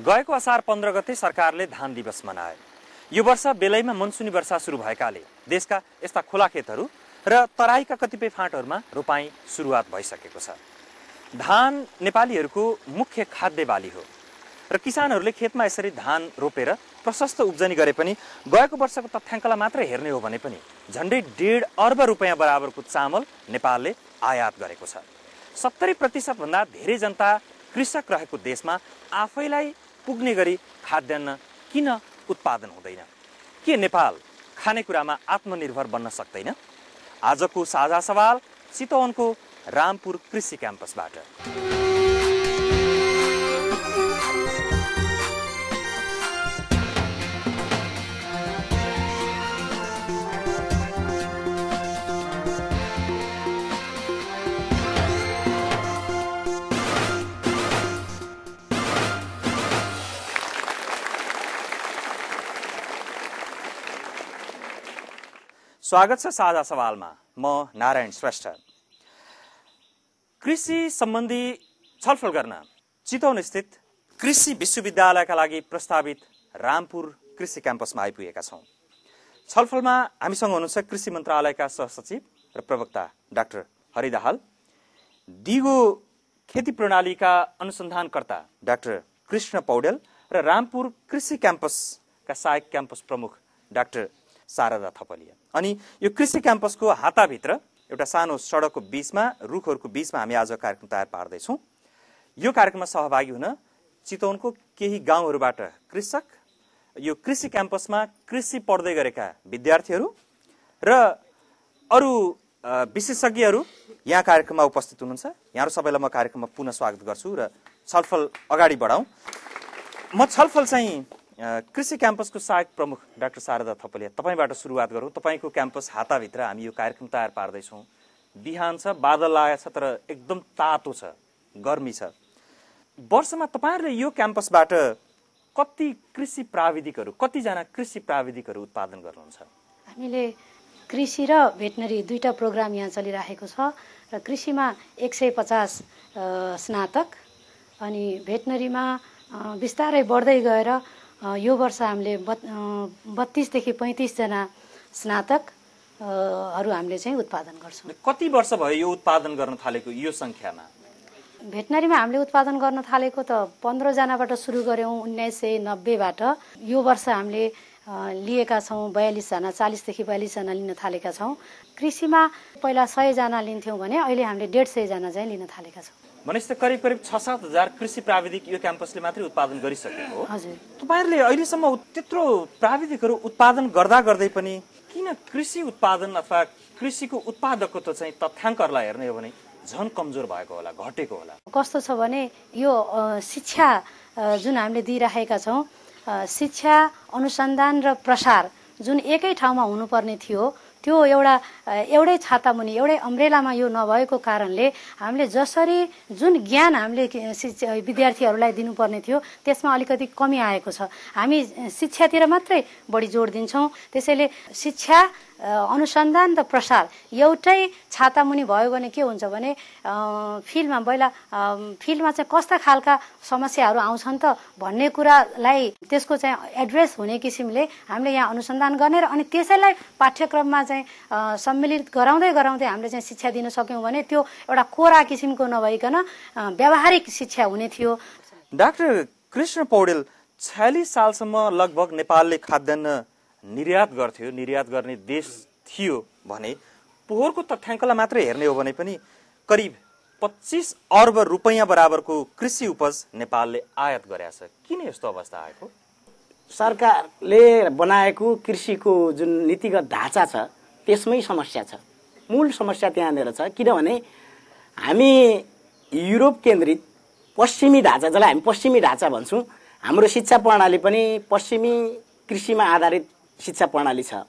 गएको असार पन्ध्र गते सरकारले धान दिवस मनाए यो वर्ष बेलैमा मनसुनी वर्षा सुरु भएकाले देशका यस्ता खुला खेतहरू र तराईका कतिपय फाँटहरूमा रोपाइँ सुरुवात भइसकेको छ धान नेपालीहरूको मुख्य खाद्य बाली हो र किसानहरूले खेतमा यसरी धान रोपेर प्रशस्त उब्जनी गरे पनि गएको वर्षको तथ्याङ्कलाई मात्रै हेर्ने हो भने पनि झन्डै डेढ अर्ब रुपियाँ बराबरको चामल नेपालले आयात गरेको छ सत्तरी प्रतिशतभन्दा धेरै जनता कृषक रहेको देशमा आफैलाई पुग्ने गरी खाद्यान्न किन उत्पादन हुँदैन के नेपाल खानेकुरामा आत्मनिर्भर बन्न सक्दैन आजको साझा सवाल चितवनको रामपुर कृषि क्याम्पसबाट स्वागत छ साझा सवालमा म नारायण श्रेष्ठ कृषि सम्बन्धी छलफल गर्न चितवन स्थित कृषि विश्वविद्यालयका लागि प्रस्तावित रामपुर कृषि क्याम्पसमा आइपुगेका छौँ छलफलमा हामीसँग हुनुहुन्छ कृषि मन्त्रालयका सहसचिव र प्रवक्ता डाक्टर हरिदाहाल दिगो खेती प्रणालीका अनुसन्धानकर्ता डाक्टर कृष्ण पौडेल र रामपुर कृषि क्याम्पसका सहायक क्याम्पस प्रमुख डाक्टर शारदा थपलिया अनि यो कृषि क्याम्पसको हाताभित्र एउटा सानो सडकको बिचमा रुखहरूको बिचमा हामी आज कार्यक्रम तयार पार्दैछौँ यो कार्यक्रममा सहभागी हुन चितवनको केही गाउँहरूबाट कृषक यो कृषि क्याम्पसमा कृषि पढ्दै गरेका विद्यार्थीहरू र अरू विशेषज्ञहरू यहाँ कार्यक्रममा उपस्थित हुनुहुन्छ यहाँहरू सबैलाई म कार्यक्रममा पुनः स्वागत गर्छु र छलफल अगाडि बढाउँ म छलफल चाहिँ कृषि क्याम्पसको सहायक प्रमुख डाक्टर शारदा थपलिया तपाईँबाट सुरुवात गरौँ तपाईँको क्याम्पस हाताभित्र हामी यो कार्यक्रम तयार पार्दैछौँ बिहान छ बादल लागेको छ तर एकदम तातो छ गर्मी छ वर्षमा तपाईँहरूले यो क्याम्पसबाट कति कृषि प्राविधिकहरू कतिजना कृषि प्राविधिकहरू उत्पादन गर्नुहुन्छ हामीले कृषि र भेटनरी दुईवटा प्रोग्राम यहाँ चलिरहेको छ र कृषिमा एक सय पचास स्नातक अनि भेटनरीमा बिस्तारै बढ्दै गएर यो वर्ष हामीले बत् बत्तिसदेखि पैँतिसजना स्नातकहरू हामीले चाहिँ उत्पादन गर्छौँ कति वर्ष भयो यो उत्पादन गर्न थालेको यो सङ्ख्यामा भेटनरीमा हामीले उत्पादन गर्न थालेको त पन्ध्रजनाबाट सुरु गऱ्यौँ उन्नाइस सय नब्बेबाट यो वर्ष हामीले लिएका छौँ बयालिसजना चालिसदेखि बयालिसजना लिन थालेका छौँ कृषिमा पहिला सयजना लिन्थ्यौँ भने अहिले हामीले डेढ सयजना चाहिँ लिन थालेका छौँ भनेपछि करिब करिब छ सात हजार कृषि प्राविधिक यो क्याम्पसले मात्रै उत्पादन गरिसकेको हो तपाईँहरूले अहिलेसम्म त्यत्रो प्राविधिकहरू उत्पादन गर्दा गर्दै पनि किन कृषि उत्पादन अथवा कृषिको उत्पादकत्व चाहिँ तथ्याङ्कहरूलाई हेर्ने हो भने झन कमजोर भएको होला घटेको होला कस्तो छ भने यो शिक्षा जुन हामीले दिइराखेका छौँ शिक्षा अनुसन्धान र प्रसार जुन एकै ठाउँमा हुनुपर्ने थियो त्यो एउटा एउटै छातामुनि एउटै अम्ब्रेलामा यो नभएको कारणले हामीले जसरी जुन ज्ञान हामीले विद्यार्थीहरूलाई दिनुपर्ने थियो त्यसमा अलिकति कमी आएको छ हामी शिक्षातिर मात्रै बढी जोड दिन्छौँ त्यसैले शिक्षा अनुसन्धान र प्रसार एउटै छातामुनि भयो भने के हुन्छ भने फिल्डमा पहिला फिल्डमा चाहिँ कस्ता खालका समस्याहरू आउँछन् त भन्ने कुरालाई त्यसको चाहिँ एड्रेस हुने किसिमले हामीले यहाँ अनुसन्धान गर्ने र अनि त्यसैलाई पाठ्यक्रममा चाहिँ सम्मिलित गराउँदै गराउँदै हामीले चाहिँ शिक्षा दिन सक्यौँ भने त्यो एउटा कोरा किसिमको नभइकन व्यावहारिक शिक्षा हुने थियो डाक्टर कृष्ण पौडेल छयालिस सालसम्म लगभग नेपालले खाद्यान्न निर्यात गर्थ्यो निर्यात गर्ने देश थियो भने पोहोरको तथ्याङ्कलाई मात्रै हेर्ने हो भने पनि करिब पच्चिस अर्ब रुपैयाँ बराबरको कृषि उपज नेपालले आयात गरेछ किन यस्तो अवस्था आएको सरकारले बनाएको कृषिको जुन नीतिगत ढाँचा छ त्यसमै समस्या छ मूल समस्या त्यहाँनिर छ किनभने हामी युरोप केन्द्रित पश्चिमी ढाँचा जसलाई हामी पश्चिमी ढाँचा भन्छौँ हाम्रो शिक्षा प्रणाली पनि पश्चिमी कृषिमा आधारित शिक्षा प्रणाली छ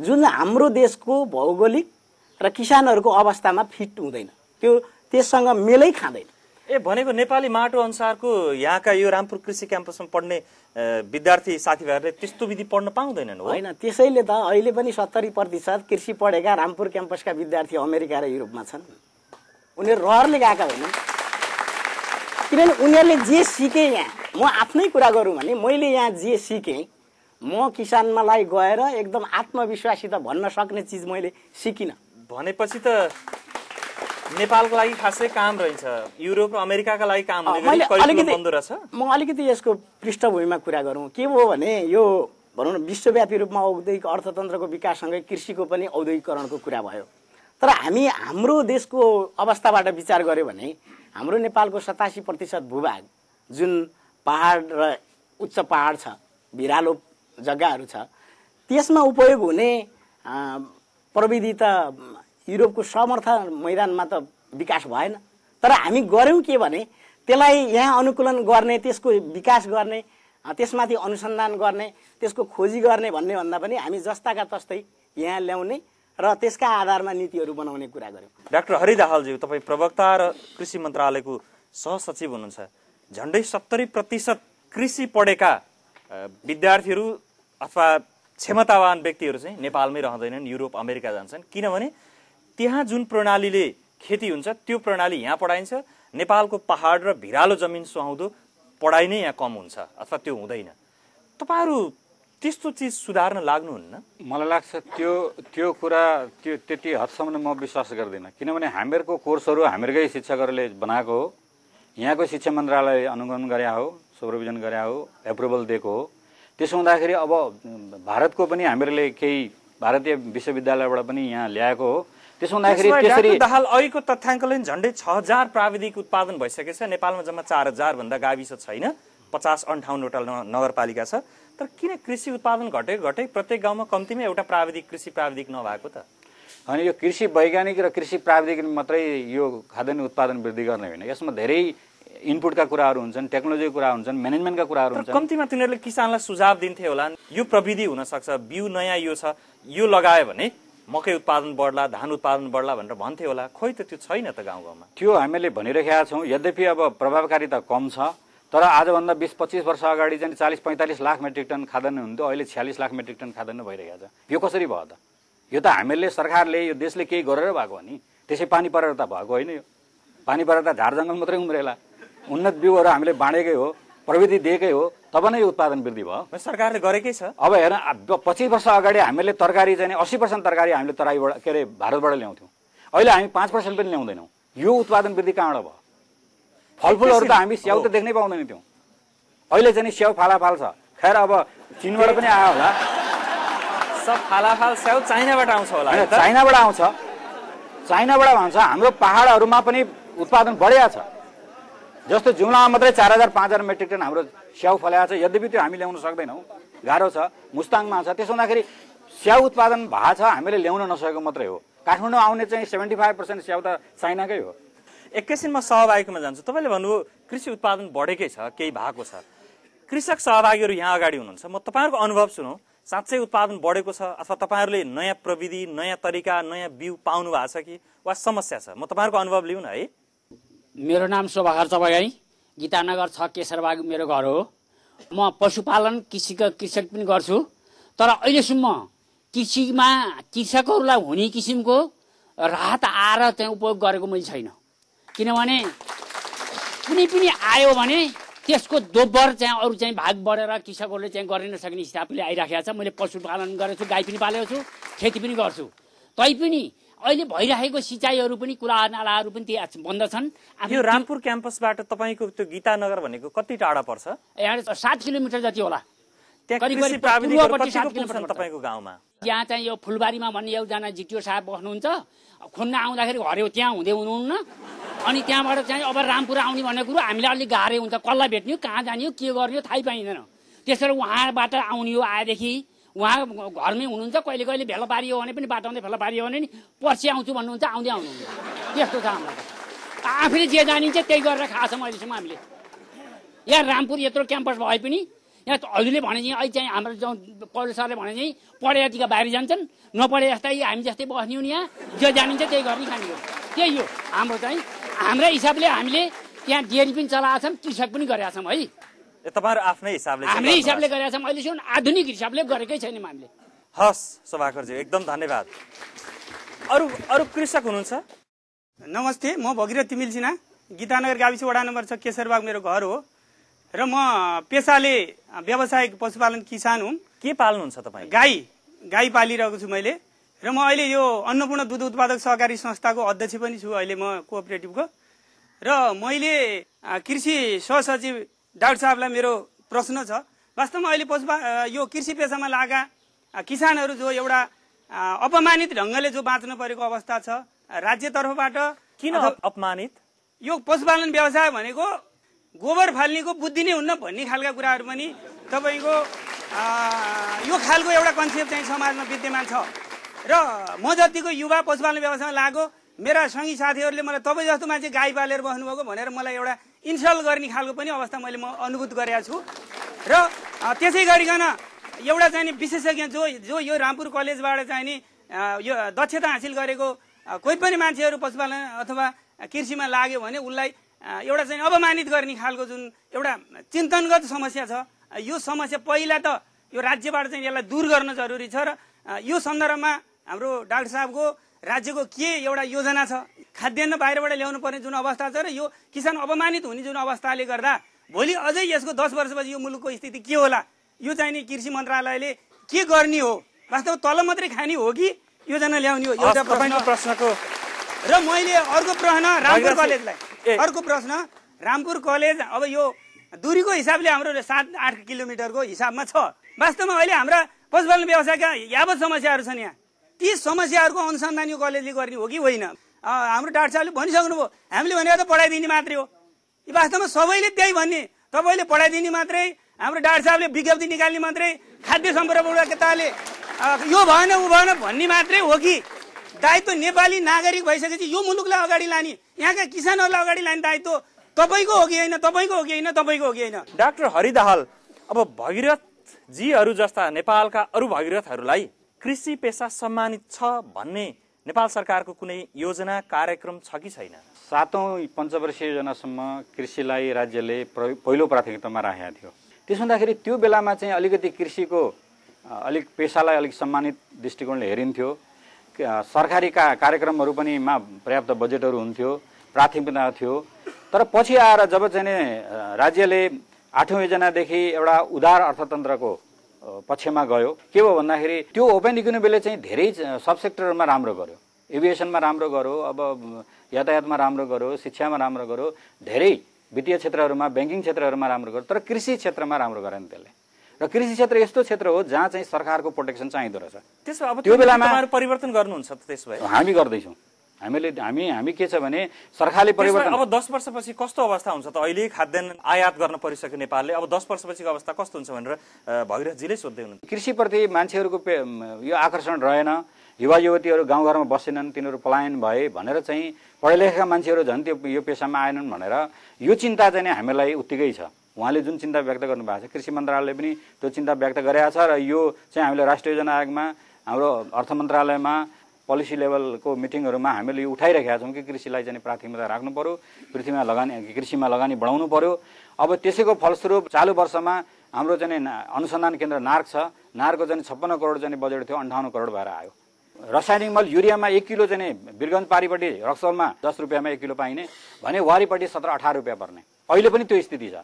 जुन हाम्रो देशको भौगोलिक र किसानहरूको अवस्थामा फिट हुँदैन त्यो त्यससँग मेलै खाँदैन ए भनेको नेपाली माटो अनुसारको यहाँका यो रामपुर कृषि क्याम्पसमा पढ्ने विद्यार्थी साथीभाइहरूले त्यस्तो विधि पढ्न पाउँदैनन् होइन त्यसैले त अहिले पनि सत्तरी प्रतिशत कृषि पढेका रामपुर क्याम्पसका विद्यार्थी अमेरिका र युरोपमा छन् उनीहरू रहरले गएका होइनन् किनभने उनीहरूले जे सिकेँ यहाँ म आफ्नै कुरा गरौँ भने मैले यहाँ जे सिकेँ म किसानमालाई गएर एकदम आत्मविश्वासी त भन्न सक्ने चिज मैले सिकिनँ भनेपछि त नेपालको लागि खासै काम रहेछ युरोप र अमेरिकाका लागि काम अलिकति म अलिकति यसको पृष्ठभूमिमा कुरा गरौँ के हो भने यो भनौँ न विश्वव्यापी रूपमा औद्योगिक अर्थतन्त्रको विकाससँगै कृषिको पनि औद्योगिकरणको कुरा भयो तर हामी हाम्रो देशको अवस्थाबाट विचार गऱ्यो भने हाम्रो नेपालको सतासी प्रतिशत भूभाग जुन पहाड र उच्च पहाड छ भिरालो जग्गाहरू छ त्यसमा उपयोग हुने प्रविधि त युरोपको समर्थ मैदानमा त विकास भएन तर हामी गऱ्यौँ के भने त्यसलाई यहाँ अनुकूलन गर्ने त्यसको विकास गर्ने त्यसमाथि अनुसन्धान गर्ने त्यसको खोजी गर्ने भन्ने भन्दा पनि हामी जस्ताका तस्तै यहाँ ल्याउने र त्यसका आधारमा नीतिहरू बनाउने कुरा गऱ्यौँ डाक्टर हरिदाहालज्यू तपाईँ प्रवक्ता र कृषि मन्त्रालयको सहसचिव हुनुहुन्छ झन्डै सत्तरी प्रतिशत कृषि पढेका विद्यार्थीहरू अथवा क्षमतावान व्यक्तिहरू चाहिँ नेपालमै रहँदैनन् युरोप अमेरिका जान्छन् किनभने त्यहाँ जुन प्रणालीले खेती हुन्छ त्यो प्रणाली यहाँ पढाइन्छ नेपालको पहाड र भिरालो जमिन सुहाउँदो पढाइ नै यहाँ कम हुन्छ अथवा त्यो हुँदैन तपाईँहरू त्यस्तो चिज सुधार्न लाग्नुहुन्न मलाई लाग्छ त्यो त्यो कुरा त्यो त्यति हदसम्म म विश्वास गर्दिनँ किनभने हामीहरूको कोर्सहरू हामीहरूकै शिक्षकहरूले बनाएको हो यहाँको शिक्षा मन्त्रालयले अनुगमन गरे हो सुपरभिजन गरे हो एप्रुभल दिएको हो त्यसो हुँदाखेरि अब भारतको पनि हामीहरूले केही भारतीय विश्वविद्यालयबाट पनि यहाँ ल्याएको हो त्यसो हुँदाखेरि त्यसरी दाहाल अहिलेको तथ्याङ्कले झन्डै छ हजार प्राविधिक उत्पादन भइसकेको छ नेपालमा जम्मा चार हजारभन्दा गाविस छैन पचास अन्ठाउन्नवटा नगरपालिका छ तर किन कृषि उत्पादन घटै घटै प्रत्येक गाउँमा कम्तीमै एउटा प्राविधिक कृषि प्राविधिक नभएको त होइन यो कृषि वैज्ञानिक र कृषि प्राविधिक मात्रै यो खाद्यान्न उत्पादन वृद्धि गर्ने होइन यसमा धेरै इनपुटका कुराहरू हुन्छन् टेक्नोलोजीको कुरा हुन्छन् म्यानेजमेन्टका कुराहरू हुन्छ कम्तीमा तिनीहरूले किसानलाई सुझाव दिन्थे होला यो प्रविधि हुनसक्छ बिउ नयाँ यो छ यो लगायो भने मकै उत्पादन बढ्ला धान उत्पादन बढ्ला भनेर भन्थ्यो होला खोइ त त्यो छैन त गाउँ गाउँमा त्यो हामीले भनिरहेका छौँ यद्यपि अब प्रभावकारी त कम छ तर आजभन्दा बिस पच्चिस वर्ष अगाडि चाहिँ चालिस पैँतालिस लाख मेट्रिक टन खाद्यान्न हुन्थ्यो अहिले छ्यालिस लाख मेट्रिक टन खाद्यान्न भइरहेको छ यो कसरी भयो त यो त हामीले सरकारले यो देशले केही गरेर भएको हो नि त्यसै पानी परेर त भएको होइन यो पानी परेर त झार जङ्गल मात्रै उम्रेला उन्नत बिउहरू हामीले बाँडेकै हो प्रविधि दिएकै हो तब नै उत्पादन वृद्धि भयो सरकारले गरेकै छ अब हेर पच्चिस वर्ष अगाडि हामीले तरकारी चाहिँ अस्सी पर्सेन्ट तरकारी हामीले तराईबाट के अरे भारतबाट ल्याउँथ्यौँ अहिले हामी पाँच पर्सेन्ट पनि ल्याउँदैनौँ यो उत्पादन वृद्धि कहाँबाट भयो फलफुलहरू त हामी स्याउ त देख्नै पाउँदैन थियौँ अहिले चाहिँ स्याउ फालाफाल छ खैर अब चिनबाट पनि आयो होला सब फालाफाल स्याउ चाइनाबाट आउँछ होला चाइनाबाट आउँछ चाइनाबाट भन्छ हाम्रो पाहाडहरूमा पनि उत्पादन बढिया छ जस्तो जुम्लामा मात्रै चार हजार पाँच हजार मेट्रिक टन हाम्रो स्याउ फलाएको छ यद्यपि त्यो हामी ल्याउन सक्दैनौँ गाह्रो छ मुस्ताङमा छ त्यसो हुँदाखेरि स्याउ उत्पादन भएको छ हामीले ल्याउन नसकेको मात्रै हो काठमाडौँ आउने चाहिँ सेभेन्टी फाइभ पर्सेन्ट स्याउ त चाइनाकै हो एकैछिनमा सहभागीमा जान्छु तपाईँले भन्नुभयो कृषि उत्पादन बढेकै छ केही भएको छ कृषक सहभागीहरू यहाँ अगाडि हुनुहुन्छ म तपाईँहरूको अनुभव सुनौँ साँच्चै उत्पादन बढेको छ अथवा तपाईँहरूले नयाँ प्रविधि नयाँ तरिका नयाँ बिउ पाउनु भएको छ कि वा समस्या छ म तपाईँहरूको अनुभव लिउँ न है मेरो नाम शोभाघर तपाईँगाई गीतानगर छ केशरबाग मेरो घर हो म पशुपालन कृषिको कृषक पनि गर्छु तर अहिलेसम्म कृषिमा कृषकहरूलाई हुने किसिमको राहत आएर त्यहाँ उपयोग गरेको मैले छैन किनभने कुनै पनि आयो भने त्यसको दोब्बर चाहिँ अरू चाहिँ भाग बढेर कृषकहरूले चाहिँ गर्न नसक्ने हिसाबले आइराखेको छ मैले पशुपालन गरेको छु गाई पनि पालेको छु खेती पनि गर्छु तैपनि अहिले भइरहेको सिँचाइहरू पनि कुरा नालाहरू पनि त्यहाँ बन्द छन् यो रामपुर क्याम्पसबाट तपाईँको त्यो गीतानगर भनेको कति टाढा पर्छ यहाँ सात किलोमिटर जति होला गाउँमा त्यहाँ चाहिँ यो फुलबारीमा भन्ने एकजना जिटिओ साहब बस्नुहुन्छ खुन्न आउँदाखेरि हरेउ त्यहाँ हुँदै हुनुहुन्न अनि त्यहाँबाट चाहिँ अब रामपुर आउने भन्ने कुरो हामीलाई अलिक गाह्रै हुन्छ कसलाई भेट्ने कहाँ जाने के गर्ने थाहै पाइँदैन त्यसरी उहाँबाट आउने हो आएदेखि उहाँ घरमै हुनुहुन्छ कहिले कहिले भेला पारियो भने पनि बाटो आउँदै भेला पारियो भने नि पर्सि आउँछु भन्नुहुन्छ आउँदै आउनुहुन्छ त्यस्तो छ हाम्रो आफूले जे जानिन्छ त्यही गरेर छौँ अहिलेसम्म हामीले यहाँ रामपुर यत्रो क्याम्पस भए पनि यहाँ हजुरले भने चाहिँ अहिले चाहिँ हाम्रो पौडेल सरले भने चाहिँ पढे यतिका बाहिर जान्छन् नपढे जस्तै हामी जस्तै बस्ने नि यहाँ जे जानिन्छ त्यही गर्ने खाने हो त्यही हो हाम्रो चाहिँ हाम्रो हिसाबले हामीले त्यहाँ डेरी पनि चलाएको छौँ कृषक पनि गरेका छौँ है तपाईँहरू आफ्नै हिसाबले हाम्रै हिसाबले गरेका छौँ अहिलेसम्म आधुनिक हिसाबले गरेकै छैनौँ हामीले हस् सभाकरजी एकदम धन्यवाद अरू अरू कृषक हुनुहुन्छ नमस्ते म भगिरथ तिमिल सिन्हा गीतानगर गाविस वडा नम्बर छ केशरबाग मेरो घर हो र म पेसाले व्यावसायिक पशुपालन किसान हुँ के पाल्नुहुन्छ तपाईँ गाई गाई पालिरहेको छु मैले र म अहिले यो अन्नपूर्ण दुध उत्पादक सहकारी संस्थाको अध्यक्ष पनि छु अहिले म कोअपरेटिभको र मैले कृषि सहसचिव डाक्टर साहबलाई मेरो प्रश्न छ वास्तवमा अहिले पशुपा यो कृषि पेसामा लागा किसानहरू जो एउटा अपमानित ढङ्गले जो बाँच्न परेको अवस्था छ राज्यतर्फबाट किन अपमानित यो पशुपालन व्यवसाय भनेको गोबर फाल्नेको बुद्धि नै हुन्न भन्ने खालका कुराहरू पनि तपाईँको यो खालको एउटा कन्सेप्ट चाहिँ समाजमा विद्यमान छ र म जतिको युवा पशुपालन व्यवसायमा लागो मेरा सँगी साथीहरूले मलाई तपाईँ जस्तो मान्छे गाई पालेर बस्नुभएको भनेर मलाई एउटा इन्सल्ट गर्ने खालको पनि अवस्था मैले म अनुभूत गरेको छु र त्यसै गरिकन एउटा चाहिँ नि विशेषज्ञ जो जो यो रामपुर कलेजबाट चाहिँ नि यो दक्षता हासिल गरेको कोही पनि मान्छेहरू पशुपालन अथवा कृषिमा लाग्यो भने उसलाई एउटा चाहिँ अवमानित गर्ने खालको जुन एउटा चिन्तनगत समस्या छ यो समस्या पहिला त यो राज्यबाट चाहिँ यसलाई दूर गर्न जरुरी छ र यो सन्दर्भमा हाम्रो डाक्टर साहबको राज्यको के एउटा योजना छ खाद्यान्न बाहिरबाट ल्याउनु पर्ने जुन अवस्था छ र यो किसान अपमानित हुने जुन अवस्थाले गर्दा भोलि अझै यसको दस वर्षपछि यो मुलुकको स्थिति के होला यो चाहिने कृषि मन्त्रालयले के गर्ने हो वास्तव तल मात्रै खाने हो कि योजना ल्याउने हो एउटा प्रश्नको र मैले अर्को प्रश्न रामपुर कलेजलाई अर्को प्रश्न रामपुर कलेज अब यो दुरीको हिसाबले हाम्रो सात आठ किलोमिटरको हिसाबमा छ वास्तवमा अहिले हाम्रा पशुपालन व्यवसायका यावत समस्याहरू छन् यहाँ ती समस्याहरूको अनुसन्धान यो कलेजले गर्ने हो कि होइन हाम्रो डाक्टर साहबले भनिसक्नुभयो हामीले भनेको त पढाइदिने मात्रै हो यो वास्तवमा सबैले त्यही भन्ने तपाईँले पढाइदिने मात्रै हाम्रो डाक्टर साहबले विज्ञप्ति निकाल्ने मात्रै खाद्य सम्पर्कताले यो भएन ऊ भएन भन्ने मात्रै हो कि दायित्व नेपाली नागरिक भइसकेपछि यो मुलुकलाई अगाडि लाने यहाँका किसानहरूलाई अगाडि लाने दायित्व तपाईँको हो कि होइन तपाईँको हो कि होइन तपाईँको हो कि होइन डाक्टर हरिदाहाल अब भगीरथजीहरू जस्ता नेपालका अरू भगीरथहरूलाई कृषि पेसा सम्मानित छ भन्ने नेपाल सरकारको कुनै योजना कार्यक्रम छ कि छैन सातौँ पञ्चवर्षीय योजनासम्म कृषिलाई राज्यले पहिलो प्राथमिकतामा राखेको थियो त्यस हुँदाखेरि त्यो बेलामा चाहिँ अलिकति कृषिको अलिक पेसालाई अलिक सम्मानित दृष्टिकोणले हेरिन्थ्यो सरकारीका का कार्यक्रमहरू मा पर्याप्त बजेटहरू हुन्थ्यो प्राथमिकता थियो तर पछि आएर जब चाहिँ राज्यले आठौँ योजनादेखि एउटा उदार अर्थतन्त्रको पक्षमा गयो के भयो भन्दाखेरि त्यो ओपन इकोनोमीले चाहिँ धेरै सब सेक्टरमा राम्रो गर्यो एभिएसनमा राम्रो गर्यो अब यातायातमा राम्रो गर्यो शिक्षामा राम्रो गर्यो धेरै वित्तीय क्षेत्रहरूमा ब्याङ्किङ क्षेत्रहरूमा राम्रो गर्यो तर कृषि क्षेत्रमा राम्रो गरेन त्यसले र कृषि क्षेत्र यस्तो क्षेत्र हो जहाँ चाहिँ सरकारको प्रोटेक्सन चाहिँ रहेछ त्यसो अब त्यो बेलामा परिवर्तन गर्नुहुन्छ त्यसो भए हामी गर्दैछौँ हामीले हामी हामी के छ भने सरकारले परिवर्तन अब दस वर्षपछि कस्तो अवस्था हुन्छ त अहिले खाद्यान्न आयात गर्न परिसक्यो नेपालले अब दस वर्षपछिको अवस्था कस्तो हुन्छ भनेर भगिरथजीले सोध्दै हुनुहुन्छ कृषिप्रति मान्छेहरूको यो आकर्षण रहेन युवा युवतीहरू गाउँघरमा बसेनन् तिनीहरू पलायन भए भनेर चाहिँ पढे लेखेका मान्छेहरू झन् त्यो यो पेसामा आएनन् भनेर यो चिन्ता चाहिँ हामीलाई उत्तिकै छ उहाँले जुन चिन्ता व्यक्त गर्नुभएको छ कृषि मन्त्रालयले पनि त्यो चिन्ता व्यक्त गरेका छ र यो चाहिँ हामीले राष्ट्रिय योजना आयोगमा हाम्रो अर्थ मन्त्रालयमा पोलिसी लेभलको मिटिङहरूमा हामीले यो उठाइरहेका छौँ कि कृषिलाई चाहिँ प्राथमिकता राख्नु पऱ्यो पृथ्वीमा लगानी कृषिमा लगानी बढाउनु पऱ्यो अब त्यसैको फलस्वरूप चालु वर्षमा हाम्रो चाहिँ अनुसन्धान केन्द्र नार्क छ नार्कको चाहिँ छप्पन्न करोड चाहिँ बजेट थियो अन्ठाउन्न करोड भएर आयो रासायनिक मल युरियामा एक किलो चाहिँ बिरगन्ज पारिपट्टि रक्सलमा दस रुपियाँमा एक किलो पाइने भने वारिपट्टि सत्र अठार रुपियाँ पर्ने अहिले पनि त्यो स्थिति छ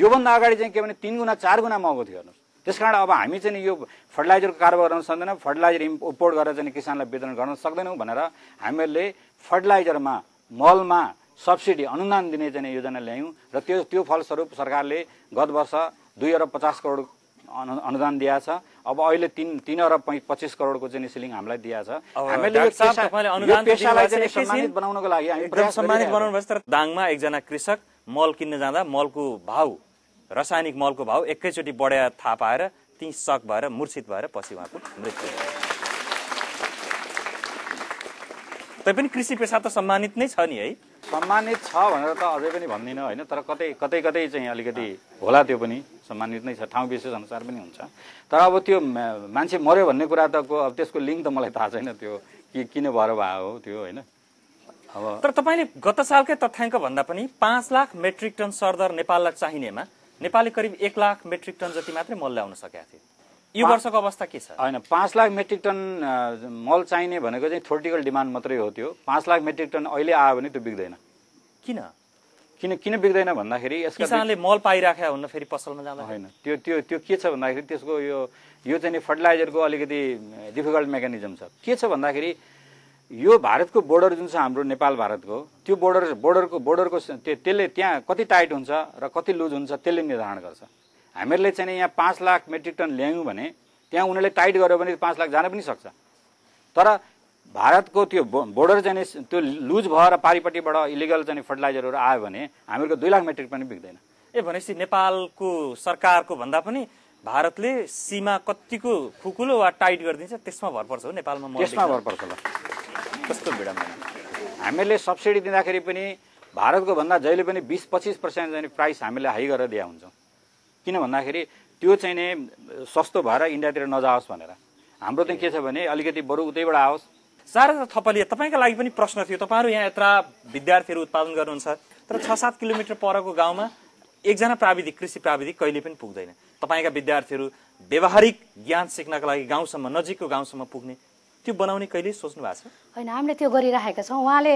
योभन्दा अगाडि चाहिँ के भने तिन गुणा चार गुणा महँगो थियो हेर्नुहोस् त्यस कारण अब हामी चाहिँ यो फर्टिलाइजरको कारोबार गर्न सक्दैनौँ फर्टिलाइजर इम्पोर्ट गरेर चाहिँ किसानलाई वितरण गर्न सक्दैनौँ भनेर हामीहरूले फर्टिलाइजरमा मलमा सब्सिडी अनुदान दिने चाहिँ योजना ल्यायौँ र त्यो त्यो फलस्वरूप सरकारले गत वर्ष दुई अरब पचास करोड अनुदान दिएछ अब अहिले तिन तिन अरब पच्चिस करोडको चाहिँ सिलिङ हामीलाई दिएछ हामीले बनाउनको लागि दाङमा एकजना कृषक मल किन्न जाँदा मलको भाउ रासायनिक मलको भाव एकैचोटि बढेर थाहा पाएर ती सक भएर मूर्छित भएर पछि उहाँको मृत्यु तैपनि कृषि पेसा त सम्मानित नै छ नि है सम्मानित छ भनेर त अझै पनि भन्दिनँ होइन तर कतै कतै कतै चाहिँ अलिकति होला त्यो पनि सम्मानित नै छ ठाउँ विशेष अनुसार पनि हुन्छ तर अब त्यो मान्छे मऱ्यो भन्ने कुरा त अब त्यसको लिङ्क त मलाई थाहा छैन त्यो कि किन भएर भए हो त्यो होइन अब तर तपाईँले गत सालकै तथ्याङ्क भन्दा पनि पाँच लाख मेट्रिक टन सरदर नेपाललाई चाहिनेमा नेपालले करिब एक लाख मेट्रिक टन जति मात्रै मल ल्याउन सकेका थिए यो वर्षको अवस्था के छ होइन पाँच लाख मेट्रिक टन मल चाहिने भनेको चाहिँ थोर्टिकल डिमान्ड मात्रै हो त्यो पाँच लाख मेट्रिक टन अहिले आयो भने त्यो बिग्दैन किन किन किन बिग्दैन भन्दाखेरि किसानले मल पाइराख्या हुन्न फेरि पसलमा जाँदा होइन त्यो त्यो त्यो के छ भन्दाखेरि त्यसको यो यो चाहिँ फर्टिलाइजरको अलिकति डिफिकल्ट मेकानिजम छ के छ भन्दाखेरि यो भारतको बोर्डर जुन छ हाम्रो नेपाल भारतको त्यो बोर्डर बोर्डरको बोर्डरको त्यसले त्यहाँ कति टाइट हुन्छ र कति लुज हुन्छ त्यसले निर्धारण गर्छ हामीहरूले चाहिँ यहाँ पाँच लाख मेट्रिक टन ल्यायौँ भने त्यहाँ उनीहरूले टाइट गर्यो भने पाँच लाख जान पनि सक्छ तर भारतको त्यो बोर्डर जाने त्यो लुज भएर पारिपट्टिबाट इलिगल जाने फर्टिलाइजरहरू आयो भने हामीहरूको दुई लाख मेट्रिक पनि बिग्दैन ए भनेपछि नेपालको सरकारको भन्दा पनि भारतले सीमा कतिको खुकुलो वा टाइट गरिदिन्छ त्यसमा भर पर्छ हो नेपालमा त्यसमा भर पर्छ ल कस्तो विडम्बना हामीले सब्सिडी दिँदाखेरि पनि भारतको भन्दा जहिले पनि बिस पच्चिस पर्सेन्ट चाहिँ प्राइस हामीले हाई गरेर दिया हुन्छौँ किन भन्दाखेरि त्यो चाहिँ नै सस्तो भएर इन्डियातिर नजाओस् भनेर हाम्रो चाहिँ के छ भने अलिकति बरु उतैबाट आओस् चार थपलिए तपाईँको लागि पनि प्रश्न थियो तपाईँहरू यहाँ यत्र विद्यार्थीहरू उत्पादन गर्नुहुन्छ तर छ सात किलोमिटर परको गाउँमा एकजना प्राविधिक कृषि प्राविधिक कहिले पनि पुग्दैन तपाईँका विद्यार्थीहरू व्यावहारिक ज्ञान सिक्नका लागि गाउँसम्म नजिकको गाउँसम्म पुग्ने त्यो बनाउने कहिले सोच्नु भएको छ होइन हामीले त्यो गरिराखेका छौँ उहाँले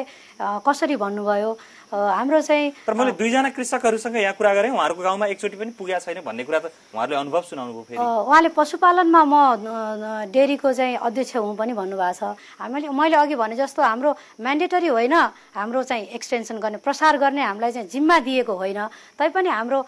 कसरी भन्नुभयो हाम्रो चाहिँ तर मैले दुईजना कृषकहरूसँग यहाँ कुरा गरेँ उहाँहरूको गाउँमा एकचोटि पनि पुगेको छैन भन्ने कुरा त उहाँहरूले अनुभव सुनाउनुभयो भयो उहाँले पशुपालनमा म डेरीको चाहिँ अध्यक्ष हुँ पनि भन्नुभएको छ हामीले मैले अघि भने जस्तो हाम्रो म्यान्डेटरी होइन हाम्रो चाहिँ एक्सटेन्सन गर्ने प्रसार गर्ने हामीलाई चाहिँ जिम्मा दिएको होइन तैपनि हाम्रो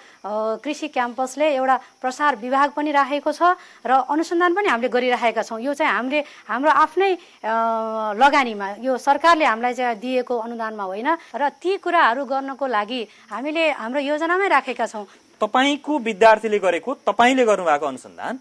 कृषि क्याम्पसले एउटा प्रसार विभाग पनि राखेको छ र अनुसन्धान पनि हामीले गरिराखेका छौँ यो चाहिँ हामीले हाम्रो आफ्नो आफ्नै लगानीमा यो सरकारले हामीलाई चाहिँ दिएको अनुदानमा होइन र ती कुराहरू गर्नको लागि हामीले हाम्रो योजनामै राखेका छौँ तपाईँको विद्यार्थीले गरेको तपाईँले गर्नुभएको अनुसन्धान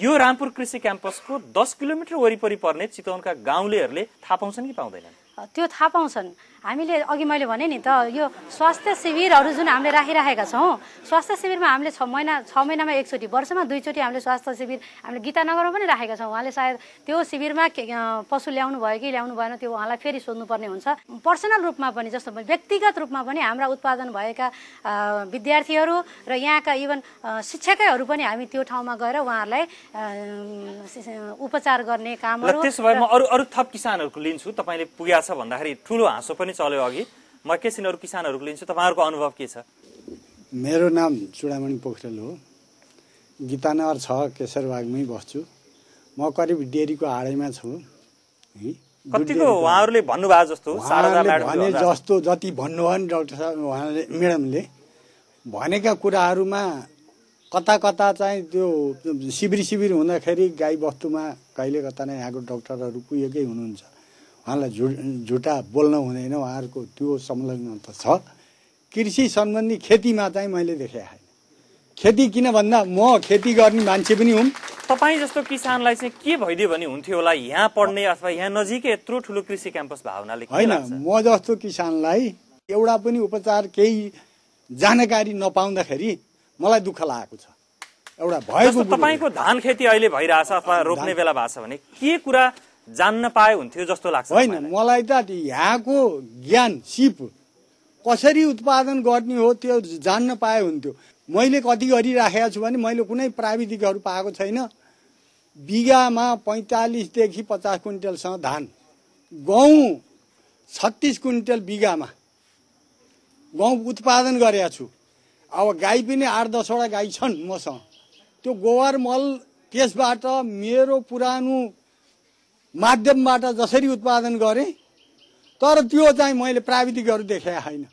यो रामपुर कृषि क्याम्पसको दस किलोमिटर वरिपरि पर्ने चितवनका गाउँलेहरूले थाहा पाउँछन् कि पाउँदैनन् त्यो थाहा पाउँछन् हामीले अघि मैले भने नि त यो स्वास्थ्य शिविरहरू जुन हामीले राखिराखेका छौँ स्वास्थ्य शिविरमा हामीले छ महिना छ महिनामा एकचोटि वर्षमा दुईचोटि हामीले स्वास्थ्य शिविर हामीले गीतानगरमा पनि राखेका छौँ उहाँले सायद त्यो शिविरमा पशु ल्याउनु भयो कि ल्याउनु भएन त्यो उहाँलाई फेरि सोध्नुपर्ने हुन्छ पर्सनल रूपमा पनि जस्तो व्यक्तिगत रूपमा पनि हाम्रा उत्पादन भएका विद्यार्थीहरू र यहाँका इभन शिक्षकैहरू पनि हामी त्यो ठाउँमा गएर उहाँहरूलाई उपचार गर्ने कामहरू त्यसो भए म अरू अरू थप किसानहरूको लिन्छु तपाईँले पुगेछ छ भन्दाखेरि ठुलो हाँसो पनि पनि चल्यो अघि म एकैछिनहरू किसानहरूको लिन्छु तपाईँहरूको अनुभव के छ मेरो नाम चुडामणि पोखरेल हो गीतानगर छ केशरबागमै बस्छु म करिब डेरीको हाडैमा छु है कतिको उहाँहरूले भन्नुभयो जस्तो भने जस्तो जति भन्नुभयो नि डक्टर साहब उहाँले म्याडमले भनेका कुराहरूमा कता कता चाहिँ त्यो शिविर शिविर हुँदाखेरि गाई बस्तुमा कहिले कता नै यहाँको डक्टरहरू पुगेकै हुनुहुन्छ उहाँलाई झु झुटा बोल्न हुँदैन उहाँहरूको त्यो संलग्न त छ कृषि सम्बन्धी खेतीमा चाहिँ मैले देखेँ छैन खेती किन भन्दा म खेती गर्ने मान्छे पनि हुँ तपाईँ जस्तो किसानलाई चाहिँ के भइदियो भने हुन्थ्यो होला यहाँ पढ्ने अथवा यहाँ नजिकै यत्रो ठुलो कृषि क्याम्पस भावनाले होइन म जस्तो किसानलाई एउटा पनि उपचार केही जानकारी नपाउँदाखेरि मलाई दुःख लागेको छ एउटा भएको तपाईँको धान खेती अहिले भइरहेछ अथवा रोप्ने बेला भएको छ भने के कुरा जान्न पाए हुन्थ्यो जस्तो लाग्छ होइन मलाई त यहाँको ज्ञान सिप कसरी उत्पादन गर्ने हो त्यो जान्न पाए हुन्थ्यो मैले कति गरिराखेको छु भने मैले कुनै प्राविधिकहरू पाएको छैन बिगामा पैँतालिसदेखि पचास कुन्टलसम्म धान गहुँ छत्तिस कुन्टल बिगामा गहुँ उत्पादन गरेका छु अब गाई पनि आठ दसवटा गाई छन् मसँग त्यो गोबर मल त्यसबाट मेरो पुरानो माध्यमबाट जसरी उत्पादन गरेँ तर त्यो चाहिँ मैले प्राविधिकहरू देखाएको छैन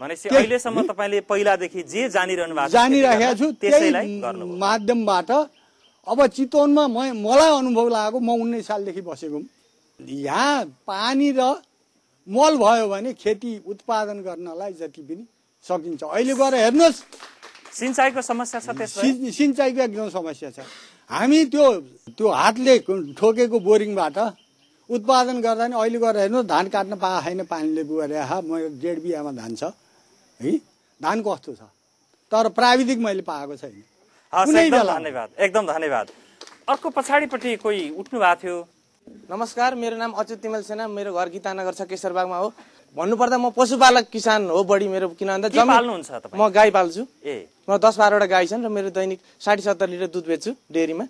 भनेपछि अहिलेसम्म तपाईँले पहिलादेखि जे जानिरहनु भएको जानिरहेको छु त्यसैलाई माध्यमबाट अब चितवनमा मलाई अनुभव लागेको म उन्नाइस सालदेखि बसेको यहाँ पानी र मल भयो भने खेती उत्पादन गर्नलाई जति पनि सकिन्छ अहिले गएर हेर्नुहोस् सिँचाइको समस्या छ सिँचाइको एकदम समस्या छ हामी त्यो त्यो हातले ठोकेको बोरिङबाट उत्पादन गर्दा नि अहिले गएर हेर्नु धान काट्न पा छैन पानीले गएर हा म डेढ बिहामा धान छ है धान कस्तो छ तर प्राविधिक मैले पाएको छैन धन्यवाद एकदम धन्यवाद अर्को पछाडिपट्टि कोही उठ्नु भएको थियो नमस्कार मेरो नाम अच्युत तिमल सेना मेरो घर गीतानगर छ केशरबागमा हो भन्नुपर्दा म पशुपालक किसान हो बढी मेरो किन भन्दा म गाई पाल्छु ए म दस बाह्रवटा गाई छन् र मेरो दैनिक साठी सत्तर लिटर दुध बेच्छु डेरीमा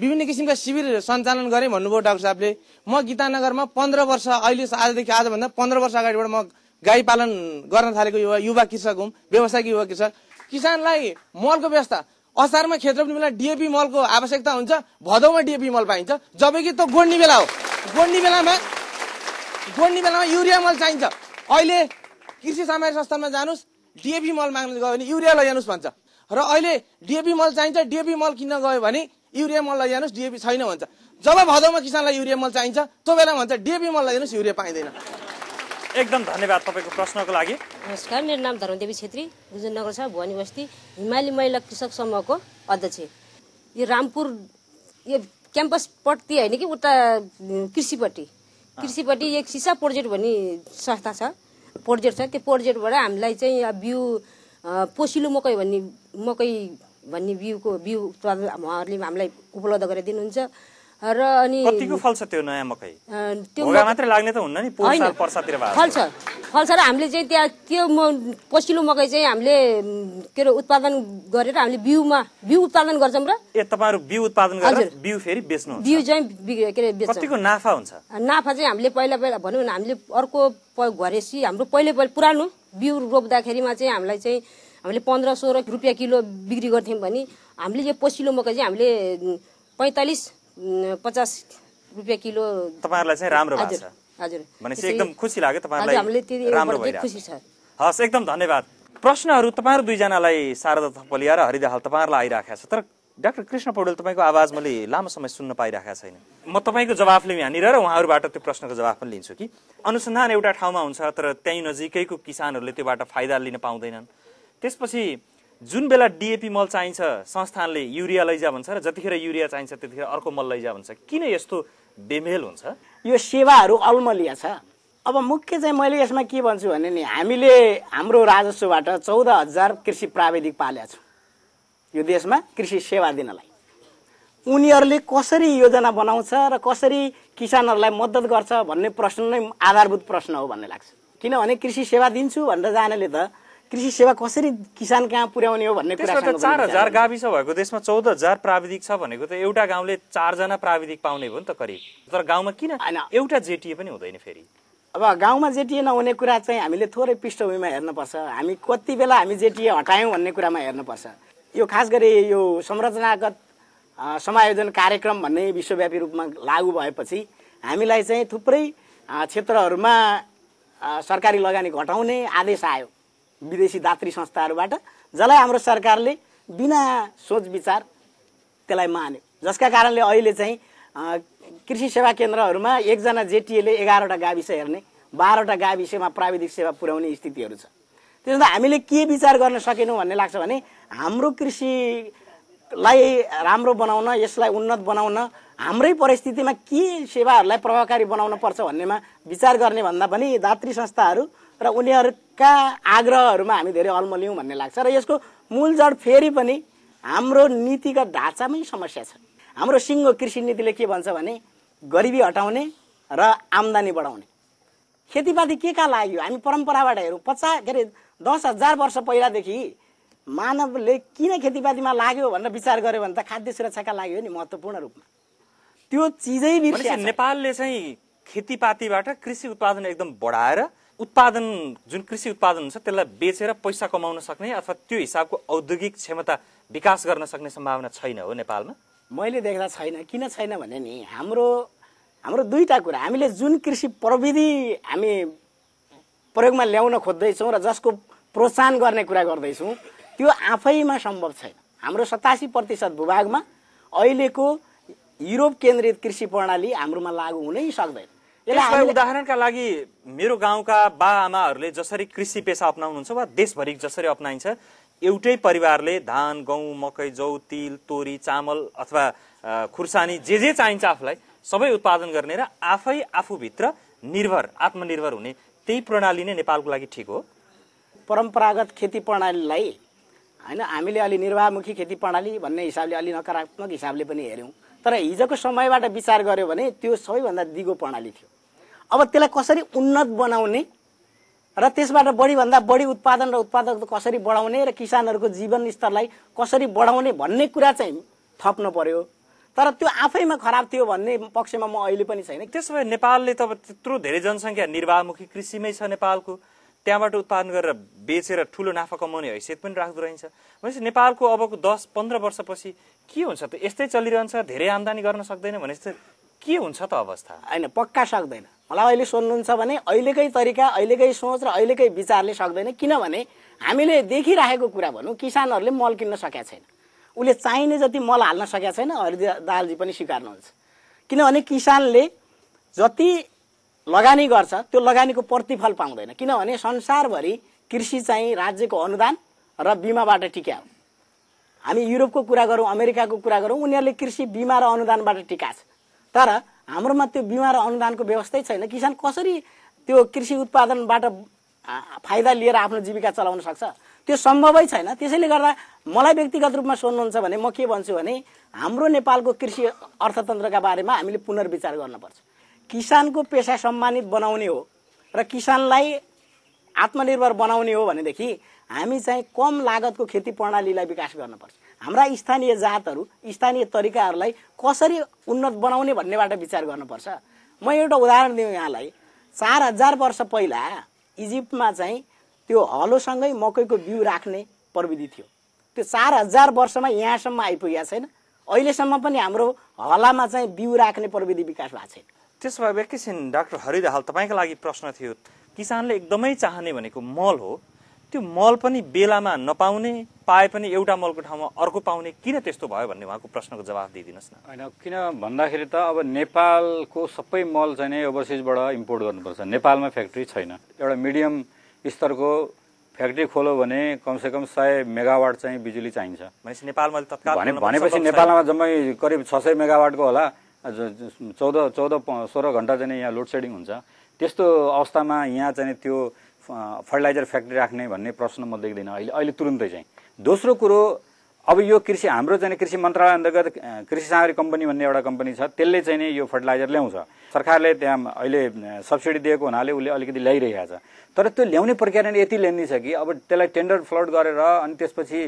विभिन्न किसिमका शिविर सञ्चालन गरेँ भन्नुभयो डाक्टर साहबले म गीतानगरमा पन्ध्र वर्ष अहिले आजदेखि आजभन्दा पन्ध्र वर्ष अगाडिबाट म गाई पालन गर्न थालेको युवा युवा कृषक हुँ व्यवसायिक युवा कृषक किसानलाई मलको व्यवस्था असारमा खेत रोप्ने बेला डिएपी मलको आवश्यकता हुन्छ भदौमा डिएपी मल पाइन्छ जबकि त गोड्ने बेला हो गोड्ने बेलामा गोड्ने बेलामा युरिया मल चाहिन्छ अहिले कृषि सामाजिक संस्थानमा जानुहोस् डिएपी मल माग्नु गयो भने युरिया लैजानुहोस् भन्छ र अहिले डिएपी मल चाहिन्छ डिएपी मल किन्न गयो भने युरिया मल लैजानुहोस् डिएपी छैन भन्छ जब भदौमा किसानलाई युरिया मल चाहिन्छ त्यो बेला भन्छ डिएपी मल लैजानुहोस् युरिया पाइँदैन एकदम धन्यवाद तपाईँको प्रश्नको लागि नमस्कार मेरो नाम धर्मदेवी छेत्री गुजनगर छ भुवानी बस्ती हिमाली महिला कृषक समूहको अध्यक्ष यो रामपुर यो क्याम्पसपट्टि होइन कि उता कृषिपट्टि कृषिपट्टि एक सिसा प्रोजेक्ट भन्ने संस्था छ प्रोजेक्ट छ त्यो प्रोजेक्टबाट हामीलाई चाहिँ बिउ पोसिलो मकै भन्ने मकै भन्ने बिउको बिउ उत्पादन उहाँहरूले हामीलाई उपलब्ध गराइदिनुहुन्छ र अनि कतिको फल्छ त्यो नयाँ मकै त्यो मात्रै लाग्ने त हुन्न नि पर्सातिर फल्छ फल्छ र हामीले चाहिँ त्यहाँ त्यो म पसिलो मकै चाहिँ हामीले के अरे उत्पादन गरेर हामीले बिउमा बिउ उत्पादन गर्छौँ र ए तपाईँहरू बिउ उत्पादन गरेर बिउ फेरि बेच्नु बिउ चाहिँ के अरे कतिको नाफा हुन्छ नाफा चाहिँ हामीले पहिला पहिला भनौँ न हामीले अर्को घरेसी हाम्रो पहिले पहिले पुरानो बिउ रोप्दाखेरिमा चाहिँ हामीलाई चाहिँ हामीले पन्ध्र सोह्र रुपियाँ किलो बिक्री गर्थ्यौँ भने हामीले यो पसिलो मकै चाहिँ हामीले पैँतालिस पचास रुपियाँ किलो तपाईँहरूलाई चाहिँ राम्रो हजुर हजुर भनेपछि एकदम खुसी लाग्यो तपाईँहरूलाई राम्रो खुसी छ हस् एकदम धन्यवाद प्रश्नहरू तपाईँहरू दुईजनालाई शारदा थपलिया र हरिदाहाल तपाईँहरूलाई आइरहेको छ तर डाक्टर कृष्ण पौडेल तपाईँको आवाज मैले लामो समय सुन्न पाइरहेको छैन म तपाईँको जवाफले यहाँनिर र उहाँहरूबाट त्यो प्रश्नको जवाफ पनि लिन्छु कि अनुसन्धान एउटा ठाउँमा हुन्छ तर त्यहीँ नजिकैको किसानहरूले त्योबाट फाइदा लिन पाउँदैनन् त्यसपछि जुन बेला डिएपी मल चाहिन्छ संस्थानले युरिया लैजा भन्छ र जतिखेर युरिया चाहिन्छ त्यतिखेर अर्को मल लैजा भन्छ किन यस्तो बेमेल हुन्छ यो सेवाहरू अल्मलिया छ अब मुख्य चाहिँ मैले यसमा के भन्छु भने नि हामीले हाम्रो राजस्वबाट चौध हजार कृषि प्राविधिक पालेका छौँ यो देशमा कृषि सेवा दिनलाई उनीहरूले कसरी योजना बनाउँछ र कसरी किसानहरूलाई मद्दत गर्छ भन्ने प्रश्न नै आधारभूत प्रश्न हो भन्ने लाग्छ किनभने कृषि सेवा दिन्छु भनेर जानेले त कृषि सेवा कसरी किसान कहाँ पुर्याउने हो भन्ने कुरा त चार हजार गाविस भएको देशमा चौध हजार प्राविधिक छ भनेको त एउटा गाउँले चारजना प्राविधिक पाउने भयो नि त करिब तर गाउँमा किन एउटा जेटिए पनि हुँदैन फेरि अब गाउँमा जेटिए नहुने कुरा चाहिँ हामीले थोरै पृष्ठभूमिमा हेर्नुपर्छ हामी कति बेला हामी जेटिए हटायौँ भन्ने कुरामा हेर्नुपर्छ यो खास गरी यो संरचनागत समायोजन कार्यक्रम भन्ने विश्वव्यापी रूपमा लागू भएपछि हामीलाई चाहिँ थुप्रै क्षेत्रहरूमा सरकारी लगानी घटाउने आदेश आयो विदेशी दात्री संस्थाहरूबाट जसलाई हाम्रो सरकारले बिना सोच विचार त्यसलाई मान्यो जसका कारणले अहिले चाहिँ कृषि सेवा केन्द्रहरूमा एकजना जेटिएले एघारवटा गाविस हेर्ने बाह्रवटा गाविसमा प्राविधिक सेवा पुर्याउने स्थितिहरू छ त्यसमा हामीले के विचार गर्न सकेनौँ भन्ने लाग्छ भने हाम्रो कृषिलाई राम्रो बनाउन यसलाई उन्नत बनाउन हाम्रै परिस्थितिमा के सेवाहरूलाई प्रभावकारी बनाउन पर्छ भन्नेमा विचार गर्ने भन्दा पनि दात्री संस्थाहरू र उनीहरूका आग्रहहरूमा हामी धेरै अल्मलियौँ भन्ने लाग्छ र यसको मूल जड फेरि पनि हाम्रो नीतिगत ढाँचामै समस्या छ हाम्रो सिङ्गो कृषि नीतिले के भन्छ भने गरिबी हटाउने र आम्दानी बढाउने खेतीपाती के कहाँ लाग्यो हामी परम्पराबाट हेरौँ पचास के अरे दस हजार वर्ष पहिलादेखि मानवले किन खेतीपातीमा लाग्यो भनेर विचार गर्यो भने त खाद्य सुरक्षाका लागि हो नि महत्त्वपूर्ण रूपमा त्यो चिजै नेपालले चाहिँ खेतीपातीबाट कृषि उत्पादन एकदम बढाएर उत्पादन जुन कृषि उत्पादन हुन्छ त्यसलाई बेचेर पैसा कमाउन सक्ने अथवा त्यो हिसाबको औद्योगिक क्षमता विकास गर्न सक्ने सम्भावना छैन हो नेपालमा मैले देख्दा छैन किन छैन भने नि हाम्रो हाम्रो दुईवटा कुरा हामीले जुन कृषि प्रविधि हामी प्रयोगमा ल्याउन खोज्दैछौँ र जसको प्रोत्साहन गर्ने कुरा गर्दैछौँ त्यो आफैमा सम्भव छैन हाम्रो सतासी प्रतिशत भूभागमा अहिलेको युरोप केन्द्रित कृषि प्रणाली हाम्रोमा लागू हुनै सक्दैन यसलाई उदाहरणका लागि मेरो गाउँका बा आमाहरूले जसरी कृषि पेसा अप्नाउनुहुन्छ वा देशभरि जसरी अप्नाइन्छ एउटै परिवारले धान गहुँ मकै जौ तिल तोरी चामल अथवा खुर्सानी जे जे चाहिन्छ आफूलाई सबै उत्पादन गर्ने र आफै आफूभित्र निर्भर आत्मनिर्भर हुने त्यही प्रणाली नै नेपालको लागि ठिक हो परम्परागत खेती प्रणालीलाई होइन हामीले अलि निर्वाहमुखी खेती प्रणाली भन्ने हिसाबले अलि नकारात्मक हिसाबले पनि हेऱ्यौँ तर हिजोको समयबाट विचार गर्यो भने त्यो सबैभन्दा दिगो प्रणाली थियो अब त्यसलाई कसरी उन्नत बनाउने र त्यसबाट बढीभन्दा बढी उत्पादन र उत्पादकता कसरी बढाउने र किसानहरूको जीवन स्तरलाई कसरी बढाउने भन्ने कुरा चाहिँ थप्नु पर्यो तर त्यो आफैमा खराब थियो भन्ने पक्षमा म अहिले पनि छैन त्यसो भए नेपालले त अब त्यत्रो धेरै जनसङ्ख्या निर्वाहमुखी कृषिमै छ नेपालको त्यहाँबाट उत्पादन गरेर बेचेर ठुलो नाफा कमाउने हैसियत पनि राख्दो रहेछ भनेपछि नेपालको अबको दस पन्ध्र वर्षपछि के हुन्छ त यस्तै चलिरहन्छ धेरै आम्दानी गर्न सक्दैन भनेपछि के हुन्छ त अवस्था होइन पक्का सक्दैन मलाई अहिले सोध्नुहुन्छ भने अहिलेकै तरिका अहिलेकै सोच र अहिलेकै विचारले सक्दैन किनभने हामीले देखिराखेको कुरा भनौँ किसानहरूले मल किन्न सकेका छैन उसले चाहिने जति मल हाल्न सकेका छैन हरिदा दालजी पनि स्वीकार्नुहुन्छ किनभने किसानले जति लगानी गर्छ त्यो लगानीको प्रतिफल पाउँदैन किनभने संसारभरि कृषि चाहिँ राज्यको अनुदान र बिमाबाट टिक्या हामी युरोपको कुरा गरौँ अमेरिकाको कुरा गरौँ उनीहरूले कृषि बिमा र अनुदानबाट टिका छ तर हाम्रोमा त्यो बिमा र अनुदानको व्यवस्थै छैन किसान कसरी त्यो कृषि उत्पादनबाट फाइदा लिएर आफ्नो जीविका चलाउन सक्छ त्यो सम्भवै छैन त्यसैले गर्दा मलाई व्यक्तिगत रूपमा सोध्नुहुन्छ भने म के भन्छु भने हाम्रो नेपालको कृषि अर्थतन्त्रका बारेमा हामीले पुनर्विचार गर्नुपर्छ किसानको पेसा सम्मानित बनाउने हो र किसानलाई आत्मनिर्भर बनाउने हो भनेदेखि हामी चाहिँ कम लागतको खेती प्रणालीलाई विकास गर्नुपर्छ हाम्रा स्थानीय जातहरू स्थानीय तरिकाहरूलाई कसरी उन्नत बनाउने भन्नेबाट विचार गर्नुपर्छ म एउटा उदाहरण दिउँ यहाँलाई चार हजार वर्ष पहिला इजिप्टमा चाहिँ त्यो हलोसँगै मकैको बिउ राख्ने प्रविधि थियो त्यो चार हजार वर्षमा यहाँसम्म आइपुगेको छैन अहिलेसम्म पनि हाम्रो हलामा चाहिँ बिउ राख्ने प्रविधि विकास भएको छैन त्यस भए एकैछिन डाक्टर हरिदाहाल तपाईँको लागि प्रश्न थियो किसानले एकदमै चाहने भनेको मल हो त्यो मल पनि बेलामा नपाउने पाए पनि एउटा मलको ठाउँमा अर्को पाउने किन त्यस्तो भयो भन्ने उहाँको प्रश्नको जवाब दिइदिनुहोस् न होइन किन भन्दाखेरि त अब नेपालको सबै मल चाहिँ नै ओभरसिजबाट इम्पोर्ट गर्नुपर्छ नेपालमा फ्याक्ट्री छैन एउटा मिडियम स्तरको फ्याक्ट्री खोल्यो भने कमसेकम सय मेगावाट चाहिँ बिजुली चाहिन्छ भनेपछि नेपालमा भनेपछि नेपालमा जम्मै करिब छ सय मेगावाटको होला चौध चौध सोह्र घन्टा चाहिँ यहाँ लोड सेडिङ हुन्छ त्यस्तो अवस्थामा यहाँ चाहिँ त्यो फर्टिलाइजर फ्याक्ट्री राख्ने भन्ने प्रश्न म देख्दिनँ अहिले अहिले तुरुन्तै चाहिँ दोस्रो कुरो अब यो कृषि हाम्रो चाहिँ कृषि मन्त्रालय अन्तर्गत कृषि सामग्री कम्पनी भन्ने एउटा कम्पनी छ त्यसले चाहिँ नि यो फर्टिलाइजर ल्याउँछ सरकारले त्यहाँ अहिले सब्सिडी दिएको हुनाले उसले अलिकति ल्याइरहेको छ तर त्यो ल्याउने प्रक्रिया नै यति ल्याउने छ कि अब त्यसलाई टेन्डर फ्लड गरेर अनि त्यसपछि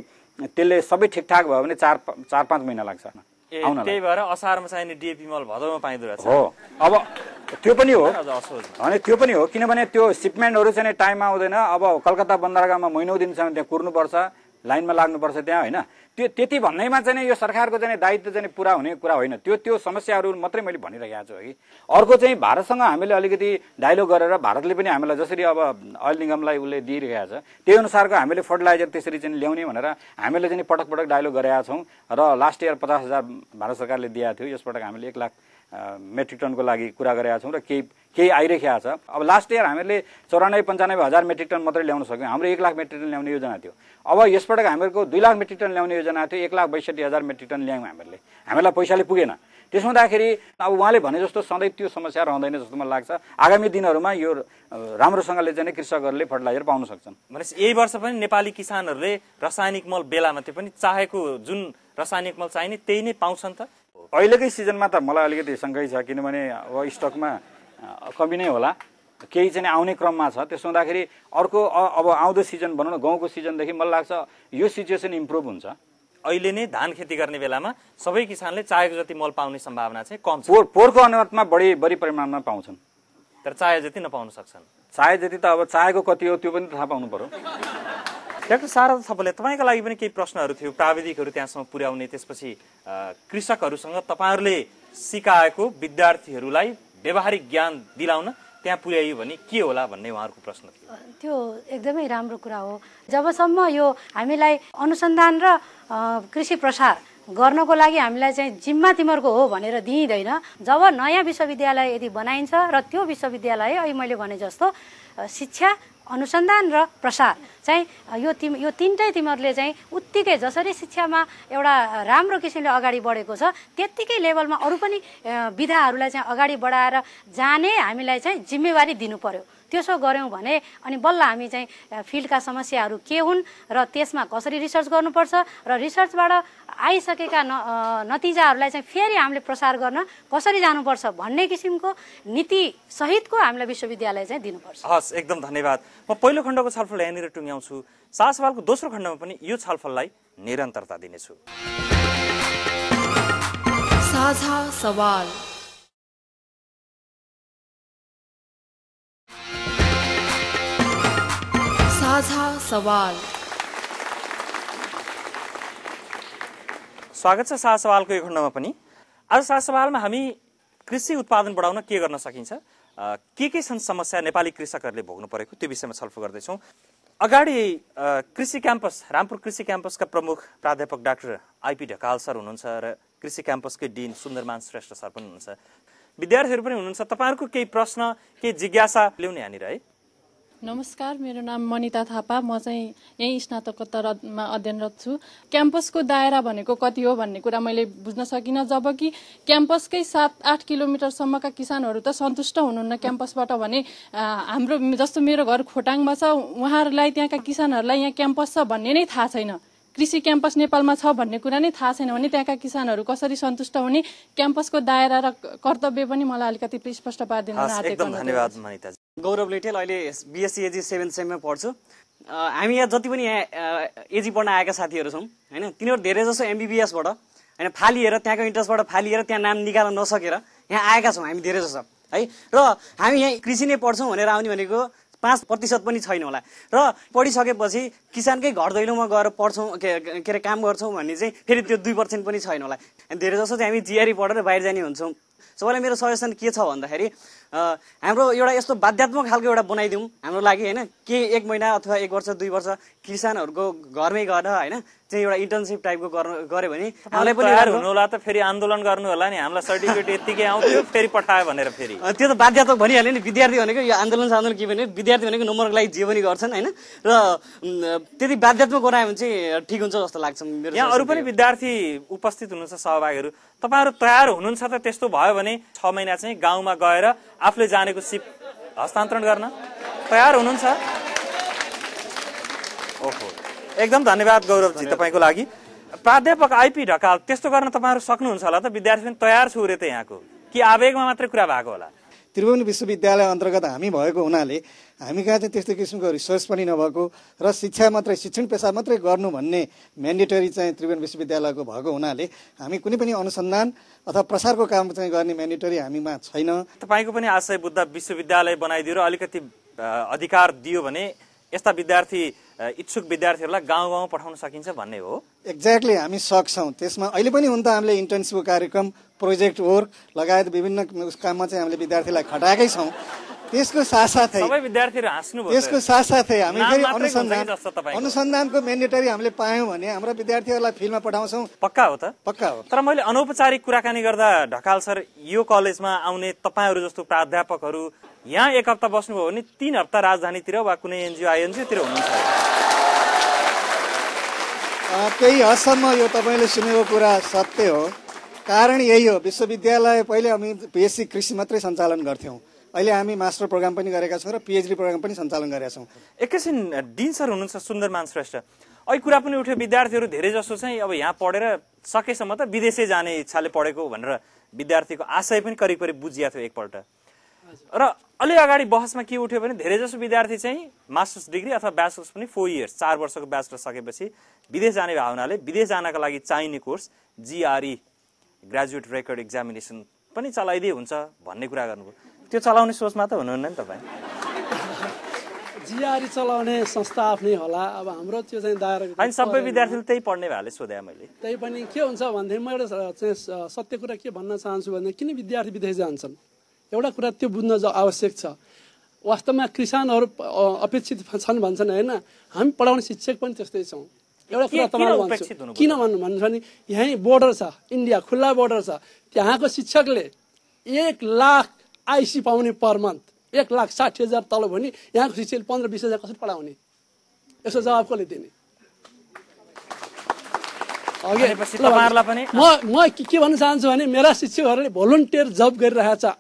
त्यसले सबै ठिकठाक भयो भने चार चार पाँच महिना लाग्छ त्यही भएर असारमा चाहिने डिएपी मल भदौमा पाइँदो रहेछ हो अब त्यो पनि हो अनि त्यो पनि हो किनभने त्यो सिपमेन्टहरू चाहिँ टाइममा आउँदैन अब कलकत्ता बन्दरगाहमा महिनौ दिनसम्म त्यहाँ कुर्नुपर्छ लाइनमा लाग्नुपर्छ त्यहाँ होइन त्यो त्यति भन्नैमा चाहिँ यो सरकारको चाहिँ दायित्व चाहिँ पुरा हुने कुरा होइन त्यो त्यो समस्याहरू मात्रै मैले भनिरहेको छु है अर्को चाहिँ भारतसँग हामीले अलिकति डायलग गरेर भारतले पनि हामीलाई जसरी अब अयल निगमलाई उसले दिइरहेको छ त्यही अनुसारको हामीले फर्टिलाइजर त्यसरी चाहिँ ल्याउने भनेर हामीले चाहिँ पटक पटक डायलग गरेका छौँ र लास्ट इयर पचास हजार भारत सरकारले दिएको थियो यसपटक हामीले एक लाख मेट्रिक टनको लागि कुरा गरेका छौँ र केही केही आइरहेको छ अब लास्ट इयर हामीहरूले चौरानब्बे पन्चानब्बे हजार मेट्रिक टन मात्रै ल्याउन सक्यौँ हाम्रो एक लाख मेट्रिक टन ल्याउने योजना थियो अब यसपटक हामीहरूको दुई लाख मेट्रिक टन ल्याउने योजना थियो एक लाख बैसठी हजार मेट्रिक टन ल्यायौँ हामीहरूले हामीलाई पैसाले पुगेन त्यस हुँदाखेरि अब उहाँले भने जस्तो सधैँ त्यो समस्या रहँदैन जस्तो मलाई लाग्छ आगामी दिनहरूमा यो राम्रोसँगले चाहिँ कृषकहरूले फर्टिलाइजर पाउन सक्छन् भनेपछि यही वर्ष पनि नेपाली किसानहरूले रासायनिक मल बेलामा त्यो पनि चाहेको जुन रासायनिक मल चाहिने त्यही नै पाउँछन् त अहिलेकै सिजनमा त मलाई अलिकति शङ्कै छ किनभने अब स्टकमा कमी नै होला केही चाहिँ आउने क्रममा छ त्यसो हुँदाखेरि अर्को अब आउँदो सिजन भनौँ न गाउँको सिजनदेखि मलाई लाग्छ यो सिचुएसन इम्प्रुभ हुन्छ अहिले नै धान खेती गर्ने बेलामा सबै किसानले चाहेको जति मल पाउने सम्भावना चाहिँ कम छ पोहोर पोहोरको अनुपातमा बढी बढी परिमाणमा पाउँछन् तर चाहे जति नपाउन सक्छन् चाहे जति त अब चाहेको कति हो त्यो पनि थाहा पाउनु पर्यो डाक्टर शारदा थपले तपाईँको लागि पनि केही प्रश्नहरू थियो प्राविधिकहरू त्यहाँसम्म पुर्याउने त्यसपछि कृषकहरूसँग तपाईँहरूले सिकाएको विद्यार्थीहरूलाई व्यवहारिक ज्ञान दिलाउन त्यहाँ पुर्यायो भने के होला भन्ने उहाँहरूको प्रश्न थियो त्यो एकदमै राम्रो कुरा हो जबसम्म यो हामीलाई अनुसन्धान र कृषि प्रसार गर्नको लागि हामीलाई चाहिँ जिम्मा तिमीहरूको हो भनेर दिइँदैन जब नयाँ विश्वविद्यालय यदि बनाइन्छ र त्यो विश्वविद्यालय अहिले मैले भने जस्तो शिक्षा अनुसन्धान र प्रसार चाहिँ यो तिम यो तिनटै तिमीहरूले चाहिँ उत्तिकै जसरी शिक्षामा एउटा राम्रो किसिमले अगाडि बढेको छ त्यत्तिकै लेभलमा अरू पनि विधाहरूलाई चाहिँ अगाडि बढाएर जाने हामीलाई चाहिँ जिम्मेवारी दिनु पर्यो त्यसो गऱ्यौँ भने अनि बल्ल हामी चाहिँ फिल्डका समस्याहरू के हुन् र त्यसमा कसरी रिसर्च गर्नुपर्छ र रिसर्चबाट आइसकेका न नतिजाहरूलाई चाहिँ फेरि हामीले प्रसार गर्न कसरी जानुपर्छ भन्ने किसिमको नीति सहितको हामीलाई विश्वविद्यालय चाहिँ दिनुपर्छ हस् एकदम धन्यवाद म पहिलो खण्डको छलफल यहाँनिर टुङ्ग्याउँछु सासवालको दोस्रो खण्डमा पनि यो छलफललाई निरन्तरता दिनेछु साझा सवाल साझा सवाल स्वागत छ साझा सवालको यो खण्डमा पनि आज साझा सवालमा हामी कृषि उत्पादन बढाउन के गर्न सकिन्छ के के छन् समस्या नेपाली कृषकहरूले भोग्नु परेको त्यो विषयमा छलफल गर्दैछौँ अगाडि कृषि क्याम्पस रामपुर कृषि क्याम्पसका प्रमुख प्राध्यापक डाक्टर आइपी ढकाल सर हुनुहुन्छ र कृषि क्याम्पसकै डिन सुन्दरमान श्रेष्ठ सर पनि हुनुहुन्छ विद्यार्थीहरू पनि हुनुहुन्छ तपाईँहरूको केही प्रश्न केही जिज्ञासा ल्याउने यहाँनिर है नमस्कार मेरो नाम मनिता थापा म चाहिँ यहीँ स्नातकोत्तरमा अध्ययनरत छु क्याम्पसको दायरा भनेको कति हो भन्ने कुरा मैले बुझ्न सकिनँ कि क्याम्पसकै सात आठ किलोमिटरसम्मका किसानहरू त सन्तुष्ट हुनुहुन्न क्याम्पसबाट भने हाम्रो जस्तो मेरो घर खोटाङमा छ उहाँहरूलाई त्यहाँका किसानहरूलाई यहाँ क्याम्पस छ भन्ने नै थाहा छैन कृषि क्याम्पस नेपालमा छ भन्ने कुरा नै थाहा छैन भने त्यहाँका किसानहरू कसरी सन्तुष्ट हुने क्याम्पसको दायरा र कर्तव्य पनि मलाई अलिकति स्पष्ट पारिदिनु एकदम धन्यवाद गौरव लेटेल अहिले बिएससी एजी सेभेन सेममा पढ्छु हामी यहाँ जति पनि यहाँ एजी पढ्न आएका साथीहरू छौँ होइन तिनीहरू धेरै जसो एमबिबिएसबाट होइन फालिएर त्यहाँको इन्ट्रेस्टबाट फालिएर त्यहाँ नाम निकाल्न नसकेर यहाँ आएका छौँ हामी धेरै जसो है र हामी यहाँ कृषि नै पढ्छौँ भनेर आउने भनेको पाँच प्रतिशत पनि छैन होला र पढिसकेपछि किसानकै घर दैलोमा गएर पढ्छौँ के अरे काम गर्छौँ भन्ने चाहिँ फेरि त्यो दुई पर्सेन्ट पनि छैन होला धेरै जसो चाहिँ हामी जिआरी e पढेर बाहिर जाने हुन्छौँ सबैलाई मेरो सजेसन के छ भन्दाखेरि हाम्रो एउटा यस्तो बाध्यात्मक खालको एउटा बनाइदिउँ हाम्रो लागि होइन के एक महिना अथवा एक वर्ष दुई वर्ष किसानहरूको घरमै गएर होइन चाहिँ एउटा इन्टर्नसिप टाइपको गऱ्यो भने हामीलाई पनि हुनु होला त फेरि आन्दोलन गर्नु होला नि हामीलाई सर्टिफिकेट यत्तिकै आउँथ्यो फेरि पठायो भनेर फेरि त्यो त बाध्यात्मक भनिहाल्यो नि विद्यार्थी भनेको यो आन्दोलन सान्दोलन के भने विद्यार्थी भनेको नम्बरको लागि जे पनि गर्छन् होइन र त्यति बाध्यात्मक बनायो भने चाहिँ ठिक हुन्छ जस्तो लाग्छ मेरो यहाँ अरू पनि विद्यार्थी उपस्थित हुनुहुन्छ सहभागीहरू तपाईँहरू तयार हुनुहुन्छ त त्यस्तो भयो भने छ महिना चाहिँ गाउँमा गएर आफूले जानेको सिप हस्तान्तरण गर्न तयार हुनुहुन्छ ओहो एकदम धन्यवाद गौरवजी तपाईँको लागि प्राध्यापक आइपी ढकाल त्यस्तो गर्न तपाईँहरू सक्नुहुन्छ होला त विद्यार्थी पनि तयार छु रे त यहाँको कि आवेगमा मात्रै कुरा भएको होला त्रिभुवन विश्वविद्यालय अन्तर्गत हामी भएको हुनाले हामी कहाँ चाहिँ त्यस्तो किसिमको रिसोर्स पनि नभएको र शिक्षा मात्रै शिक्षण पेसा मात्रै गर्नु भन्ने म्यान्डेटरी चाहिँ त्रिभुवन विश्वविद्यालयको भएको हुनाले हामी कुनै पनि अनुसन्धान अथवा प्रसारको काम चाहिँ गर्ने म्यान्डेटरी हामीमा छैन तपाईँको पनि आशय बुद्ध विश्वविद्यालय बनाइदियो र अलिकति अधिकार दियो भने यस्ता विद्यार्थी इच्छुक विद्यार्थीहरूलाई गाउँ गाउँ पठाउन सकिन्छ भन्ने हो एक्ज्याक्टली हामी सक्छौँ त्यसमा अहिले पनि हुन त हामीले इन्टर्नसिप कार्यक्रम प्रोजेक्ट वर्क लगायत विभिन्न काममा चाहिँ हामीले विद्यार्थीलाई खटाएकै छौँ त्यसको साथसाथै त्यसको साथसाथै हामी फेरि अनुसन्धान अनुसन्धानको मेन्डेटरी हामीले पायौँ भने हाम्रा विद्यार्थीहरूलाई फिल्डमा पठाउँछौँ पक्का हो त पक्का हो तर मैले अनौपचारिक कुराकानी गर्दा ढकाल सर यो कलेजमा आउने तपाईँहरू जस्तो प्राध्यापकहरू यहाँ एक हप्ता बस्नुभयो भने तिन हप्ता राजधानीतिर वा कुनै एनजिओ आइएनजिओतिर हुनुहुन्छ केही हदसम्म यो तपाईँले सुनेको कुरा सत्य हो कारण यही हो विश्वविद्यालय पहिले हामी बेसी कृषि मात्रै सञ्चालन गर्थ्यौँ अहिले हामी मास्टर प्रोग्राम पनि गरेका छौँ र पिएचडी प्रोग्राम पनि सञ्चालन गरेका छौँ एकैछिन डिन सर हुनुहुन्छ सुन्दरमान श्रेष्ठ अहिले कुरा पनि उठ्यो विद्यार्थीहरू धेरै जसो चाहिँ अब यहाँ पढेर सकेसम्म त विदेशै जाने इच्छाले पढेको भनेर विद्यार्थीको आशय पनि करिब करिब बुझिया थियो एकपल्ट र अलि अगाडि बहसमा के उठ्यो भने धेरै जसो विद्यार्थी चाहिँ मास्टर्स डिग्री अथवा ब्याचलर्स पनि फोर इयर्स चार वर्षको ब्याचलर सकेपछि विदेश जाने भावनाले विदेश जानका लागि चाहिने course GRE graduate record examination पनि चलाइदिए हुन्छ भन्ने कुरा गर्नुभयो त्यो चलाउने सोचमा त हुनुहुन्न नि तपाईँ जिआरी चलाउने संस्था आफ्नै होला अब हाम्रो त्यो चाहिँ दायरा अनि सबै विद्यार्थीले त्यही पढ्ने भएले सोधेँ मैले त्यही पनि के हुन्छ भनेदेखि म एउटा चाहिँ सत्य कुरा के भन्न चाहन्छु भने किन विद्यार्थी विदेश जान्छन् एउटा कुरा त्यो बुझ्न आवश्यक छ वास्तवमा किसानहरू अपेक्षित छन् भन्छन् होइन हामी पढाउने शिक्षक पनि त्यस्तै छौँ एउटा कुरा तपाईँलाई भन्छु किन भन्नु भन्छ भने यहीँ बोर्डर छ इन्डिया खुल्ला बोर्डर छ त्यहाँको शिक्षकले एक लाख आइसी पाउने पर मन्थ एक लाख साठी हजार तल भने यहाँको शिक्षाले पन्ध्र बिस हजार कसरी पढाउने यसो जवाब कसले दिने म के भन्न चाहन्छु भने मेरा शिक्षकहरूले भोलुन्टियर जब छ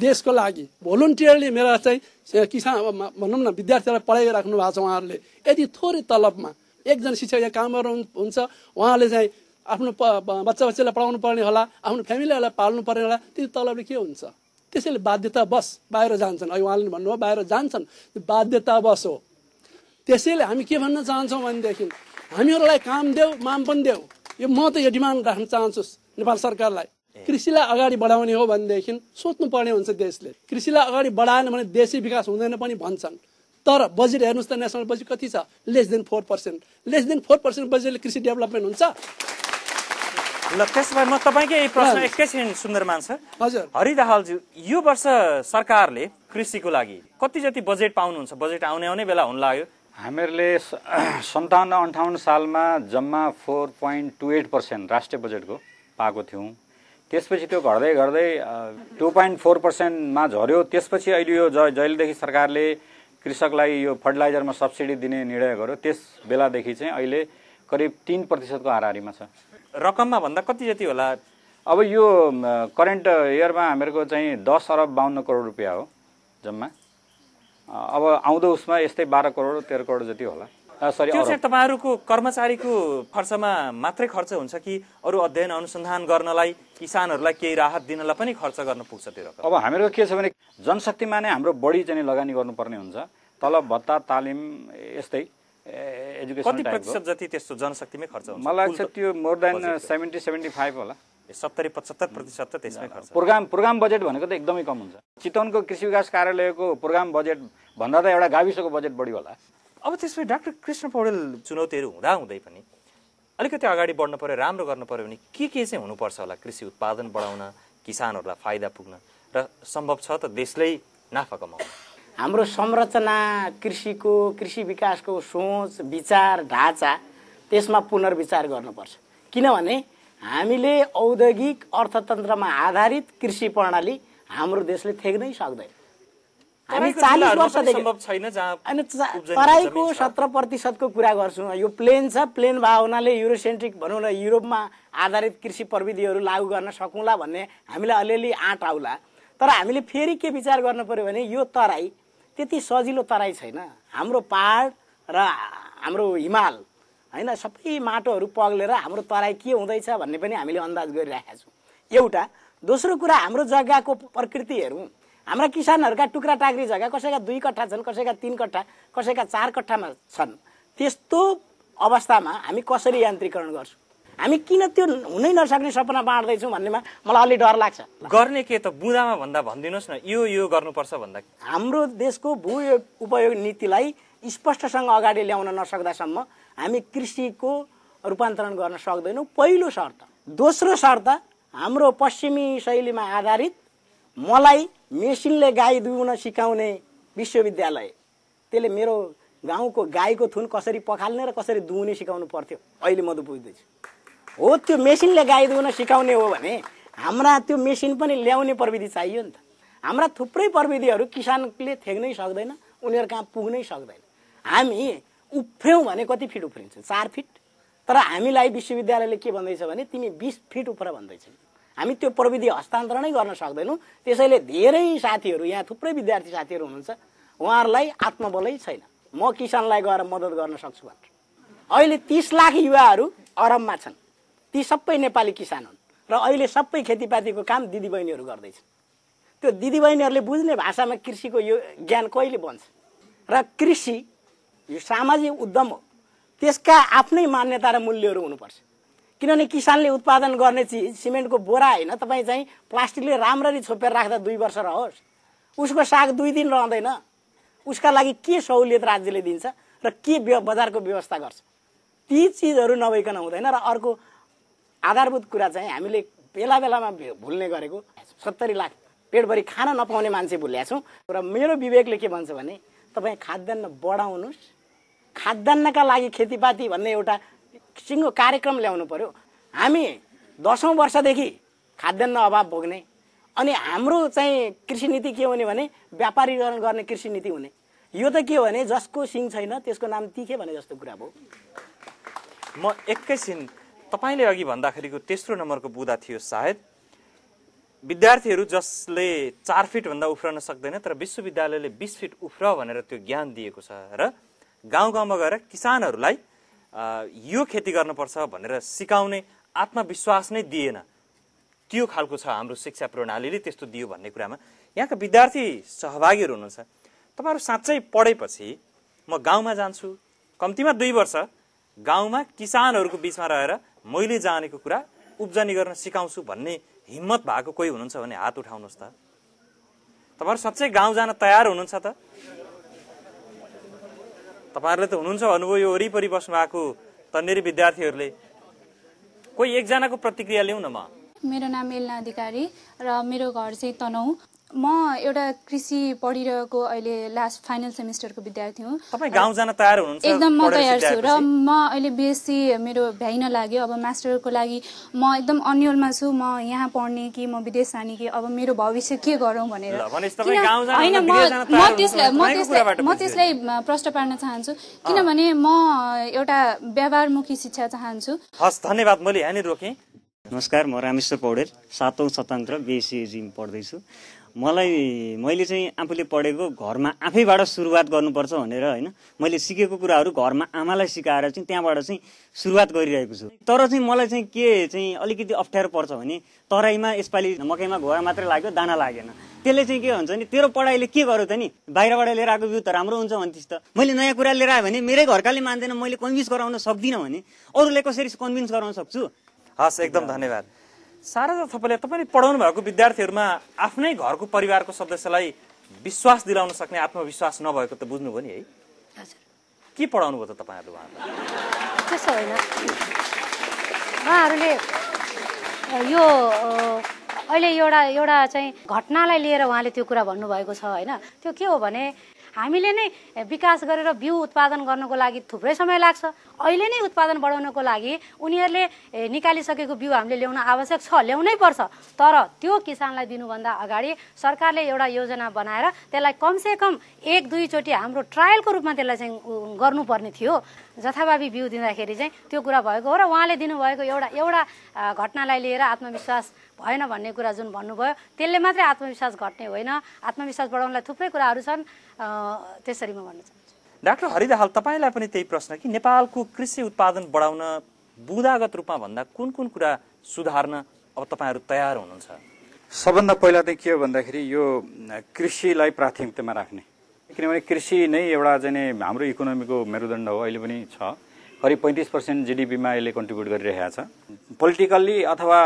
देशको लागि भोलुन्टियरले मेरा चाहिँ किसान भनौँ न विद्यार्थीहरूलाई राख्नु भएको छ उहाँहरूले यदि थोरै तलबमा एकजना शिक्षक यहाँ काम गर्नु हुन्छ उहाँले चाहिँ आफ्नो बच्चा बच्चालाई पढाउनु पर्ने होला आफ्नो फ्यामिलीहरूलाई पाल्नु पर्ने होला त्यो तलबले के हुन्छ त्यसैले बाध्यता बस बाहिर जान्छन् अहिले उहाँले भन्नुभयो बाहिर जान्छन् बाध्यता बाध्यतावश हो त्यसैले हामी के भन्न चाहन्छौँ भनेदेखि हामीहरूलाई काम देऊ माम पनि देऊ यो म त यो डिमान्ड राख्न चाहन्छु नेपाल सरकारलाई कृषिलाई अगाडि बढाउने हो भनेदेखि सोच्नुपर्ने हुन्छ देशले कृषिलाई अगाडि बढाएन भने देशै विकास हुँदैन पनि भन्छन् तर बजेट हेर्नुहोस् त नेसनल बजेट कति छ less than four percent less than four percent बजेटले कृषि डेभलपमेन्ट हुन्छ ल त्यसो भए म तपाईँकै प्रश्न एकैछिन सुन्दर मान्छ हजुर हरिदाहालज्यू यो वर्ष सरकारले कृषिको लागि कति जति बजेट पाउनुहुन्छ बजेट आउने आउने बेला हुन लाग्यो हामीहरूले सन्ताउन्न अन्ठाउन्न सालमा जम्मा four point two eight percent राष्ट्रिय बजेटको पाएको थियौँ त्यसपछि त्यो घट्दै घट्दै टु पोइन्ट फोर पर्सेन्टमा झऱ्यो त्यसपछि अहिले यो ज जहिलेदेखि सरकारले कृषकलाई यो फर्टिलाइजरमा सब्सिडी दिने निर्णय गर्यो त्यस बेलादेखि चाहिँ अहिले करिब तिन प्रतिशतको हाराहारीमा छ रकममा भन्दा कति जति होला अब यो करेन्ट इयरमा हामीहरूको चाहिँ दस अरब बाहन्न करोड रुपियाँ हो जम्मा अब आउँदो उसमा यस्तै बाह्र करोड तेह्र करोड जति होला सरी चाहिँ तपाईँहरूको कर्मचारीको खर्चमा मात्रै खर्च हुन्छ कि अरू अध्ययन अनुसन्धान गर्नलाई किसानहरूलाई केही राहत दिनलाई पनि खर्च गर्न पुग्छ त्यो अब हामीहरूको के छ भने जनशक्तिमा नै हाम्रो बढी चाहिँ लगानी गर्नुपर्ने हुन्छ तलब भत्ता तालिम यस्तै एजुकेसन eh, प्रतिशत जति त्यस्तो जनशक्तिमै खर्च हुन्छ मलाई लाग्छ त्यो मोर देन सेभेन्टी सेभेन्टी होला सत्तरी पचहत्तर प्रतिशत त त्यसमै खर्च प्रोग्राम प्रोग्राम बजेट भनेको त एकदमै कम हुन्छ चितवनको कृषि विकास कार्यालयको प्रोग्राम बजेट भन्दा त एउटा गाविसको बजेट बढी होला अब त्यसपछि डाक्टर कृष्ण पौडेल चुनौतीहरू हुँदा हुँदै पनि अलिकति अगाडि बढ्नु पर्यो राम्रो गर्नु पर्यो भने के के चाहिँ हुनुपर्छ होला कृषि उत्पादन बढाउन किसानहरूलाई फाइदा पुग्न र सम्भव छ त देशलाई नाफा कमाउन हाम्रो संरचना कृषिको कृषि विकासको सोच विचार ढाँचा त्यसमा पुनर्विचार गर्नुपर्छ किनभने हामीले औद्योगिक अर्थतन्त्रमा आधारित कृषि प्रणाली हाम्रो देशले थ्याक्नै सक्दैन हामी चालिस वर्षदेखि होइन तराईको सत्र प्रतिशतको कुरा गर्छौँ यो प्लेन छ प्लेन भए हुनाले युरोसेन्ट्रिक भनौँ न युरोपमा आधारित कृषि प्रविधिहरू लागू गर्न सकौँला भन्ने हामीलाई अलिअलि आँट आउला तर हामीले फेरि के विचार गर्नु पऱ्यो भने यो तराई त्यति सजिलो तराई छैन हाम्रो पाहाड र हाम्रो हिमाल होइन सबै माटोहरू पग्लेर हाम्रो तराई के हुँदैछ भन्ने पनि हामीले अन्दाज गरिराखेका छौँ एउटा दोस्रो कुरा हाम्रो जग्गाको प्रकृति हेरौँ हाम्रा किसानहरूका टुक्रा टाक्री जग्गा कसैका दुई कट्ठा छन् कसैका तिन कट्ठा कसैका चार कट्ठामा छन् त्यस्तो अवस्थामा हामी कसरी यान्त्रिकरण गर्छौँ हामी किन त्यो हुनै नसक्ने सपना बाँड्दैछौँ भन्नेमा मलाई अलि डर लाग्छ गर्ने के त बुँदामा भन्दा भनिदिनुहोस् न यो यो गर्नुपर्छ भन्दा हाम्रो देशको भू उपयोग नीतिलाई स्पष्टसँग अगाडि ल्याउन नसक्दासम्म हामी कृषिको रूपान्तरण गर्न सक्दैनौँ पहिलो शर्त दोस्रो शर्त हाम्रो पश्चिमी शैलीमा आधारित मलाई मेसिनले गाई दुहुन सिकाउने विश्वविद्यालय त्यसले मेरो गाउँको गाईको थुन कसरी पखाल्ने र कसरी दुहुने सिकाउनु पर्थ्यो अहिले म त बुझ्दैछु हो त्यो मेसिनले गाई सिकाउने हो भने हाम्रा त्यो मेसिन पनि ल्याउने प्रविधि चाहियो नि त हाम्रा थुप्रै प्रविधिहरू किसानले थ्याक्नै सक्दैन उनीहरू कहाँ पुग्नै सक्दैन हामी उफ्र्यौँ भने कति फिट उफ्रिन्छ चार फिट तर हामीलाई विश्वविद्यालयले के भन्दैछ भने तिमी बिस फिट उफ्र भन्दैछौ हामी त्यो प्रविधि हस्तान्तरणै गर्न सक्दैनौँ त्यसैले धेरै साथीहरू यहाँ थुप्रै विद्यार्थी साथीहरू हुनुहुन्छ उहाँहरूलाई आत्मबलै छैन म किसानलाई गएर मद्दत गर्न सक्छु भनेर अहिले तिस लाख युवाहरू अरबमा छन् ती सबै नेपाली किसान हुन् र अहिले सबै खेतीपातीको काम दिदीबहिनीहरू गर्दैछन् त्यो दिदीबहिनीहरूले बुझ्ने भाषामा कृषिको यो ज्ञान कहिले बन्छ र कृषि यो सामाजिक उद्यम हो त्यसका आफ्नै मान्यता र मूल्यहरू हुनुपर्छ किनभने किसानले उत्पादन गर्ने चिज सिमेन्टको बोरा होइन तपाईँ चाहिँ प्लास्टिकले राम्ररी छोपेर राख्दा दुई वर्ष रहोस् उसको साग दुई दिन रहँदैन उसका लागि के सहुलियत राज्यले दिन्छ र के बजारको व्यवस्था गर्छ ती चिजहरू नभइकन हुँदैन र अर्को आधारभूत कुरा चाहिँ हामीले बेला बेलामा भुल्ने गरेको सत्तरी लाख पेटभरि खान नपाउने मान्छे भुल्याएको छौँ र मेरो विवेकले के भन्छ भने तपाईँ खाद्यान्न बढाउनुहोस् खाद्यान्नका लागि खेतीपाती भन्ने एउटा सिङ्गो कार्यक्रम ल्याउनु पर्यो हामी दसौँ वर्षदेखि खाद्यान्न अभाव भोग्ने अनि हाम्रो चाहिँ कृषि नीति के हुने भने व्यापारीकरण गर्ने कृषि नीति हुने यो त के हो भने जसको सिङ छैन त्यसको नाम तिखे भने जस्तो कुरा भयो म एकैछिन तपाईँले अघि भन्दाखेरिको तेस्रो नम्बरको बुदा थियो सायद विद्यार्थीहरू जसले चार फिटभन्दा उफ्रन सक्दैन तर विश्वविद्यालयले बिस फिट उफ्र भनेर त्यो ज्ञान दिएको छ र गाउँ गाउँमा गएर किसानहरूलाई यो खेती गर्नुपर्छ भनेर सिकाउने आत्मविश्वास नै दिएन त्यो खालको छ हाम्रो शिक्षा प्रणालीले त्यस्तो दियो भन्ने कुरामा यहाँका विद्यार्थी सहभागीहरू हुनुहुन्छ तपाईँहरू साँच्चै पढेपछि म गाउँमा जान्छु कम्तीमा दुई वर्ष गाउँमा किसानहरूको बिचमा रहेर मैले जानेको कुरा उब्जनी गर्न सिकाउँछु भन्ने हिम्मत भएको कोही हुनुहुन्छ भने हात उठाउनुहोस् त तपाईँहरू साँच्चै गाउँ जान तयार हुनुहुन्छ त तपाईँहरूले त हुनुहुन्छ भन्नुभयो यो वरिपरि बस्नु भएको तन्नेरी विद्यार्थीहरूले कोही एकजनाको प्रतिक्रिया ल्याउँ न म मेरो नाम एल्ना अधिकारी र मेरो घर चाहिँ तनहु म एउटा कृषि पढिरहेको अहिले लास्ट फाइनल सेमिस्टरको विद्यार्थी हुँ गाउँ जान तयार हुनुहुन्छ एकदम म तयार छु र म अहिले बिएससी मेरो भ्याइ लाग्यो अब मास्टरको लागि म एकदम अन्यलमा छु म यहाँ पढ्ने कि म विदेश जाने कि अब मेरो भविष्य के गरौँ भनेर होइन म त्यसलाई म त्यसलाई म त्यसलाई प्रश्न पार्न चाहन्छु किनभने म एउटा व्यवहारमुखी शिक्षा चाहन्छु हस् धन्यवाद मैले यहाँनिर रोकेँ नमस्कार म रामेश्वर पौडेल सातौँ स्वतन्त्र बिएससी जिम पढ्दैछु मलाई मैले चाहिँ आफूले पढेको घरमा आफैबाट सुरुवात गर्नुपर्छ भनेर होइन मैले सिकेको कुराहरू घरमा आमालाई सिकाएर चाहिँ त्यहाँबाट चाहिँ सुरुवात गरिरहेको छु तर चाहिँ मलाई चाहिँ के चाहिँ अलिकति अप्ठ्यारो पर्छ भने तराईमा यसपालि मकैमा घोडा मात्रै लाग्यो दाना लागेन त्यसले चाहिँ के हुन्छ नि तेरो पढाइले के गर्यो त नि बाहिरबाट लिएर आएको बिउ त राम्रो हुन्छ भने त मैले नयाँ कुरा लिएर आयो भने मेरै घरकाले मान्दैन मैले कन्भिन्स गराउन सक्दिनँ भने अरूलाई कसरी कन्भिन्स गराउन सक्छु हस् एकदम धन्यवाद सारा तपाईँले तपाईँले पढाउनु भएको विद्यार्थीहरूमा आफ्नै घरको परिवारको सदस्यलाई विश्वास दिलाउन सक्ने आत्मविश्वास नभएको त बुझ्नुभयो नि है के पढाउनु भयो त तपाईँहरू त्यसो होइन उहाँहरूले यो अहिले एउटा एउटा चाहिँ घटनालाई लिएर उहाँले त्यो कुरा भन्नुभएको छ होइन त्यो के हो भने हामीले नै विकास गरेर बिउ उत्पादन गर्नको लागि थुप्रै समय लाग्छ अहिले नै उत्पादन बढाउनको लागि उनीहरूले निकालिसकेको बिउ हामीले ल्याउन आवश्यक छ ल्याउनै पर्छ तर त्यो किसानलाई दिनुभन्दा अगाडि सरकारले एउटा योजना बनाएर त्यसलाई कमसेकम एक दुईचोटि हाम्रो ट्रायलको रूपमा त्यसलाई चाहिँ गर्नुपर्ने थियो जथाभावी बिउ दिँदाखेरि चाहिँ त्यो कुरा भएको हो र उहाँले दिनुभएको एउटा एउटा घटनालाई लिएर आत्मविश्वास भएन भन्ने कुरा जुन भन्नुभयो त्यसले मात्रै आत्मविश्वास घट्ने होइन आत्मविश्वास बढाउनलाई थुप्रै कुराहरू छन् त्यसरी म भन्न चाहन्छु डाक्टर हरिदाहाल तपाईँलाई पनि त्यही प्रश्न कि नेपालको कृषि उत्पादन बढाउन बुदागत रूपमा भन्दा कुन कुन कुरा सुधार्न अब तपाईँहरू तयार हुनुहुन्छ सबभन्दा पहिला चाहिँ के हो भन्दाखेरि यो कृषिलाई प्राथमिकतामा राख्ने किनभने कृषि नै एउटा चाहिँ हाम्रो इकोनोमीको मेरुदण्ड हो अहिले पनि छ करिब पैँतिस पर्सेन्ट जिडिपीमा यसले कन्ट्रिब्युट गरिरहेको छ पोलिटिकल्ली अथवा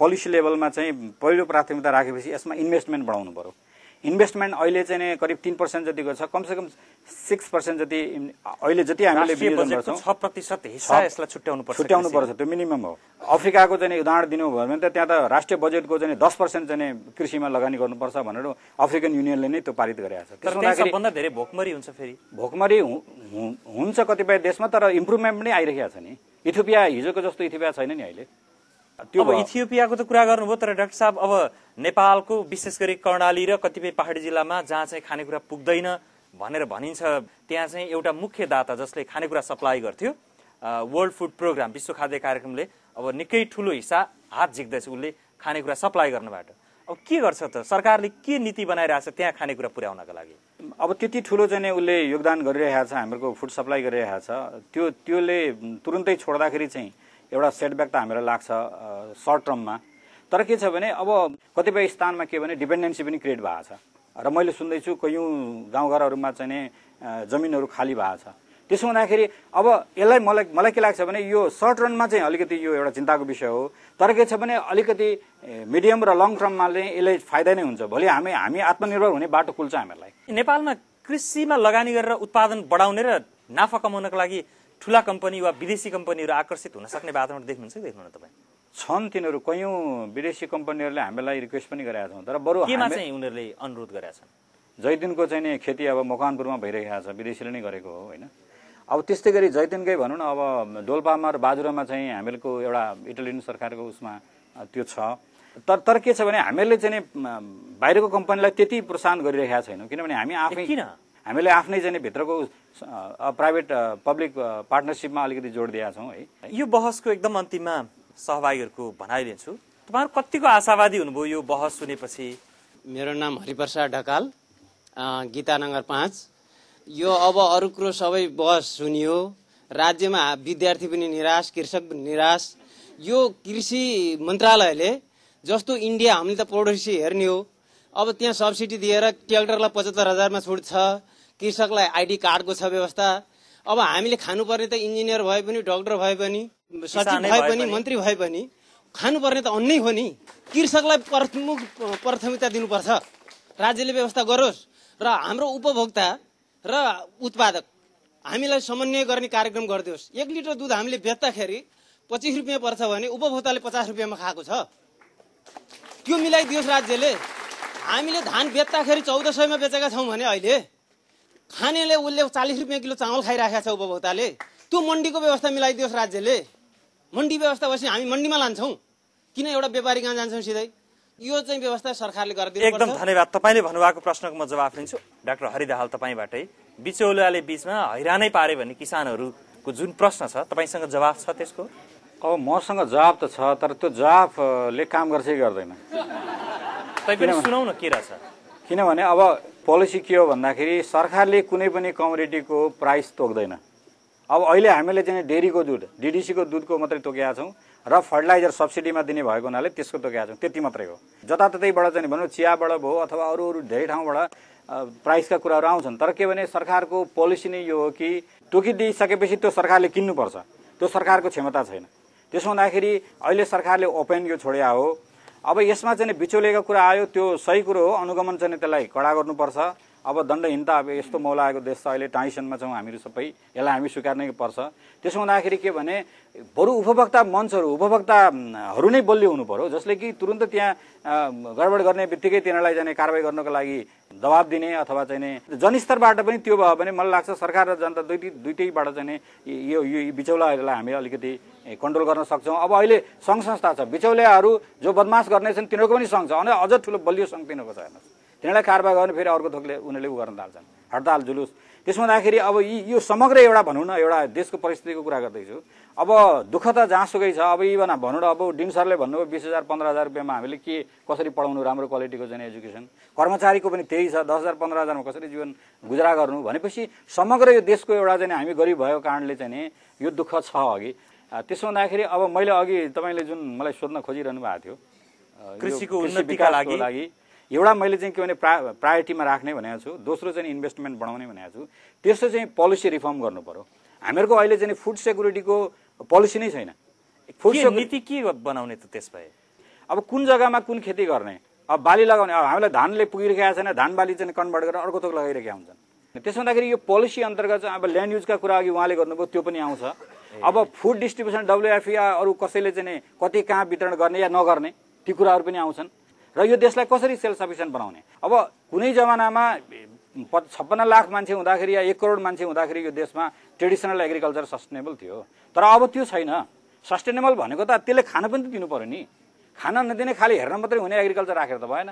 पोलिसी लेभलमा चाहिँ पहिलो प्राथमिकता राखेपछि यसमा इन्भेस्टमेन्ट बढाउनु पऱ्यो इन्भेस्टमेन्ट अहिले चाहिँ करिब तिन पर्सेन्ट जतिको छ कमसेकम सिक्स पर्सेन्ट जति अहिले जति हामीले छ प्रतिशत हिस्सा यसलाई छुट्याउनु पर्छ छुट्याउनु पर्छ त्यो मिनिमम हो अफ्रिकाको चाहिँ उदाहरण दिनुभयो भने त त्यहाँ त राष्ट्रिय बजेटको चाहिँ दस पर्सेन्ट चाहिँ कृषिमा लगानी गर्नुपर्छ भनेर अफ्रिकन युनियनले नै त्यो पारित गरेको छ त्यसमा धेरै भोकमरी हुन्छ फेरि भोकमरी हुन्छ कतिपय देशमा तर इम्प्रुभमेन्ट पनि आइरहेको छ नि इथोपिया हिजोको जस्तो इथोपिया छैन नि अहिले त्यो अब इथियोपियाको त कुरा गर्नुभयो तर डाक्टर साहब अब नेपालको विशेष गरी कर्णाली र कतिपय पहाडी जिल्लामा जहाँ चाहिँ खानेकुरा पुग्दैन भनेर भनिन्छ त्यहाँ चाहिँ एउटा मुख्य दाता जसले खानेकुरा सप्लाई गर्थ्यो वर्ल्ड फुड प्रोग्राम विश्व खाद्य कार्यक्रमले अब निकै ठुलो हिस्सा हात झिक्दैछ उसले खानेकुरा सप्लाई गर्नबाट अब के गर्छ त सरकारले के नीति बनाइरहेछ त्यहाँ खानेकुरा पुर्याउनका लागि अब त्यति ठुलो चाहिँ उसले योगदान गरिरहेको छ हाम्रो फुड सप्लाई गरिरहेको छ त्यो त्यसले तुरुन्तै छोड्दाखेरि चाहिँ एउटा सेटब्याक त हामीलाई लाग्छ सर्ट टर्ममा तर के छ भने अब कतिपय स्थानमा के भने डिपेन्डेन्सी पनि क्रिएट भएको छ र मैले सुन्दैछु कयौँ गाउँघरहरूमा चाहिँ जमिनहरू खाली भएको छ त्यसो हुँदाखेरि अब यसलाई मलाई मलाई के लाग्छ भने यो सर्ट रनमा चाहिँ अलिकति यो एउटा चिन्ताको विषय हो तर के छ भने अलिकति मिडियम र लङ टर्ममा चाहिँ यसलाई फाइदा नै हुन्छ भोलि हामी हामी आत्मनिर्भर हुने बाटो खुल्छ हामीहरूलाई नेपालमा कृषिमा लगानी गरेर उत्पादन बढाउने र नाफा कमाउनको लागि ठुला कम्पनी वा विदेशी कम्पनीहरू आकर्षित हुन सक्ने वातावरण देख्नुहुन्छ कि देख्नुहुन्न तपाईँ छन् तिनीहरू कयौँ विदेशी कम्पनीहरूले हामीलाई रिक्वेस्ट पनि गरेका छौँ तर बरु केमा चाहिँ उनीहरूले अनुरोध गरेका छन् जैदिनको चाहिँ नि खेती अब मकवानपुरमा भइरहेको छ विदेशीले नै गरेको हो होइन अब त्यस्तै गरी जैदिनकै भनौँ न अब डोल्पामा र बाजुरामा चाहिँ हामीहरूको एउटा इटालियन सरकारको उसमा त्यो छ तर तर के छ भने हामीहरूले चाहिँ बाहिरको कम्पनीलाई त्यति प्रोत्साहन गरिरहेका छैनौँ किनभने हामी आफै किन हामीले आफ्नै चाहिँ भित्रको प्राइभेट पब्लिक पार्टनरसिपमा अलिकति जोड दिएका छौँ है यो बहसको एकदम अन्तिममा सहभागीहरूको भनाइदिन्छु तपाईँहरू कतिको आशावादी हुनुभयो यो बहस सुनेपछि मेरो नाम हरिप्रसाद ढकाल गीता नगर पाँच यो अब अरू कुरो सबै बहस सुनियो राज्यमा विद्यार्थी पनि निराश कृषक पनि निराश यो कृषि मन्त्रालयले जस्तो इन्डिया हामीले त पडोसी हेर्ने हो अब त्यहाँ सब्सिडी दिएर ट्र्याक्टरलाई पचहत्तर हजारमा छुट छ कृषकलाई आइडी कार्डको छ व्यवस्था अब हामीले खानुपर्ने त इन्जिनियर भए पनि डक्टर भए पनि सचिव भए पनि मन्त्री भए पनि खानुपर्ने त अन्नै हो नि कृषकलाई प्रमुख प्राथमिकता दिनुपर्छ राज्यले व्यवस्था गरोस् र हाम्रो उपभोक्ता र उत्पादक हामीलाई समन्वय गर्ने कार्यक्रम गरिदियोस् एक लिटर दुध हामीले बेच्दाखेरि पच्चिस रुपियाँ पर्छ भने उपभोक्ताले पचास रुपियाँमा खाएको छ त्यो मिलाइदियोस् राज्यले हामीले धान बेच्दाखेरि चौध सयमा बेचेका छौँ भने अहिले खानेले उसले चालिस रुपियाँ किलो चामल खाइराखेको छ उपभोक्ताले त्यो मन्डीको व्यवस्था मिलाइदियोस् राज्यले मन्डी व्यवस्था भएपछि हामी मन्डीमा लान्छौँ किन एउटा व्यापारी कहाँ जान्छौँ सिधै यो चाहिँ व्यवस्था सरकारले गरिदिनु एकदम धन्यवाद तपाईँले भन्नुभएको प्रश्नको म जवाफ लिन्छु डाक्टर हरिदाहाल तपाईँबाटै बिचौलियाले बिचमा हैरानै पारे भने किसानहरूको जुन प्रश्न छ तपाईँसँग जवाफ छ त्यसको अब मसँग जवाब त छ तर त्यो जवाफले काम गर्छ कि गर्दैन न के रहेछ किनभने अब पोलिसी के हो भन्दाखेरि सरकारले कुनै पनि कमोडिटीको प्राइस तोक्दैन अब अहिले हामीले चाहिँ डेरीको दुध डिडिसीको दुधको मात्रै तोकेका छौँ र फर्टिलाइजर सब्सिडीमा दिने भएको हुनाले त्यसको तोकेका छौँ त्यति मात्रै हो जताततैबाट चाहिँ भनौँ चियाबाट भयो अथवा अरू अरू धेरै ठाउँबाट प्राइसका कुराहरू आउँछन् तर के भने सरकारको पोलिसी नै यो हो कि तोकिदिइसकेपछि त्यो सरकारले किन्नुपर्छ त्यो सरकारको क्षमता छैन त्यसो हुँदाखेरि अहिले सरकारले ओपेन यो छोड्या हो अब यसमा चाहिँ बिचौलिएको कुरा आयो त्यो सही कुरो हो अनुगमन चाहिँ त्यसलाई कडा गर्नुपर्छ अब दण्डहीनता अब यस्तो मौलाएको देश छ अहिले टाइसनमा छौँ हामीहरू सबै यसलाई हामी स्वीकार्नै पर्छ त्यसो हुँदाखेरि के भने बरु उपभोक्ता मञ्चहरू उपभोक्ताहरू नै बलियो हुनु पऱ्यो जसले कि तुरन्त त्यहाँ गडबड गर्ने बित्तिकै तिनीहरूलाई चाहिँ कारवाही गर्नको लागि दबाब दिने अथवा चाहिँ जनस्तरबाट पनि त्यो भयो भने मलाई लाग्छ सरकार र जनता दुई दुइटैबाट चाहिँ यो यो बिचौलाहरूलाई हामी अलिकति कन्ट्रोल गर्न सक्छौँ अब अहिले सङ्घ संस्था छ बिचौलियाहरू जो बदमास गर्ने छन् तिनीहरूको पनि सङ्घ छ अनि अझ ठुलो बलियो सङ्घ तिनीहरूको छ हेर्नुहोस् तिनीहरूलाई कारबाही गर्ने फेरि अर्को थोकले उनीहरूले उ गर्न थाल्छन् हडताल जुलुस त्यसो हुँदाखेरि अब यी यो समग्र एउटा भनौँ न एउटा देशको परिस्थितिको कुरा गर्दैछु अब दुःख त जहाँसुकै छ अब भन भनौँ न अब डिम सरले भन्नुभयो बिस हजार पन्ध्र हजार रुपियाँमा हामीले के कसरी पढाउनु राम्रो क्वालिटीको जुन एजुकेसन कर्मचारीको पनि त्यही छ दस हजार पन्ध्र हजारमा कसरी जीवन गुजरा गर्नु भनेपछि समग्र यो देशको एउटा चाहिँ हामी गरिब भएको कारणले चाहिँ यो दुःख छ अघि त्यसो हुँदाखेरि अब मैले अघि तपाईँले जुन मलाई सोध्न खोजिरहनु भएको थियो कृषिको उन्नतिका लागि एउटा मैले चाहिँ के भने प्रा प्रायोरिटीमा राख्ने भनेको छु दोस्रो चाहिँ इन्भेस्टमेन्ट बढाउने भनेको छु तेस्रो चाहिँ पोलिसी रिफर्म गर्नु पऱ्यो हामीहरूको अहिले चाहिँ फुड सेक्युरिटीको पोलिसी नै छैन फुड नीति के बनाउने त त्यस भए अब कुन जग्गामा कुन खेती गर्ने अब बाली लगाउने अब हामीलाई धानले पुगिरहेको छैन धान बाली चाहिँ कन्भर्ट गरेर अर्को थोक लगाइरहेका हुन्छन् त्यसो हुँदाखेरि यो पोलिसी अन्तर्गत चाहिँ अब ल्यान्ड युजका कुरा अघि उहाँले गर्नुभयो त्यो पनि आउँछ अब फुड डिस्ट्रिब्युसन डब्लुएफ या अरू कसैले चाहिँ कति कहाँ वितरण गर्ने या नगर्ने ती कुराहरू पनि आउँछन् र यो देशलाई कसरी सेल्फ सफिसियन्ट बनाउने अब कुनै जमानामा छप्पन्न लाख मान्छे हुँदाखेरि या एक करोड मान्छे हुँदाखेरि यो देशमा ट्रेडिसनल एग्रिकल्चर सस्टेनेबल थियो तर अब त्यो छैन सस्टेनेबल भनेको त त्यसले खान पनि त दिनु पऱ्यो नि खान नदिने खालि हेर्न मात्रै हुने एग्रिकल्चर राखेर त भएन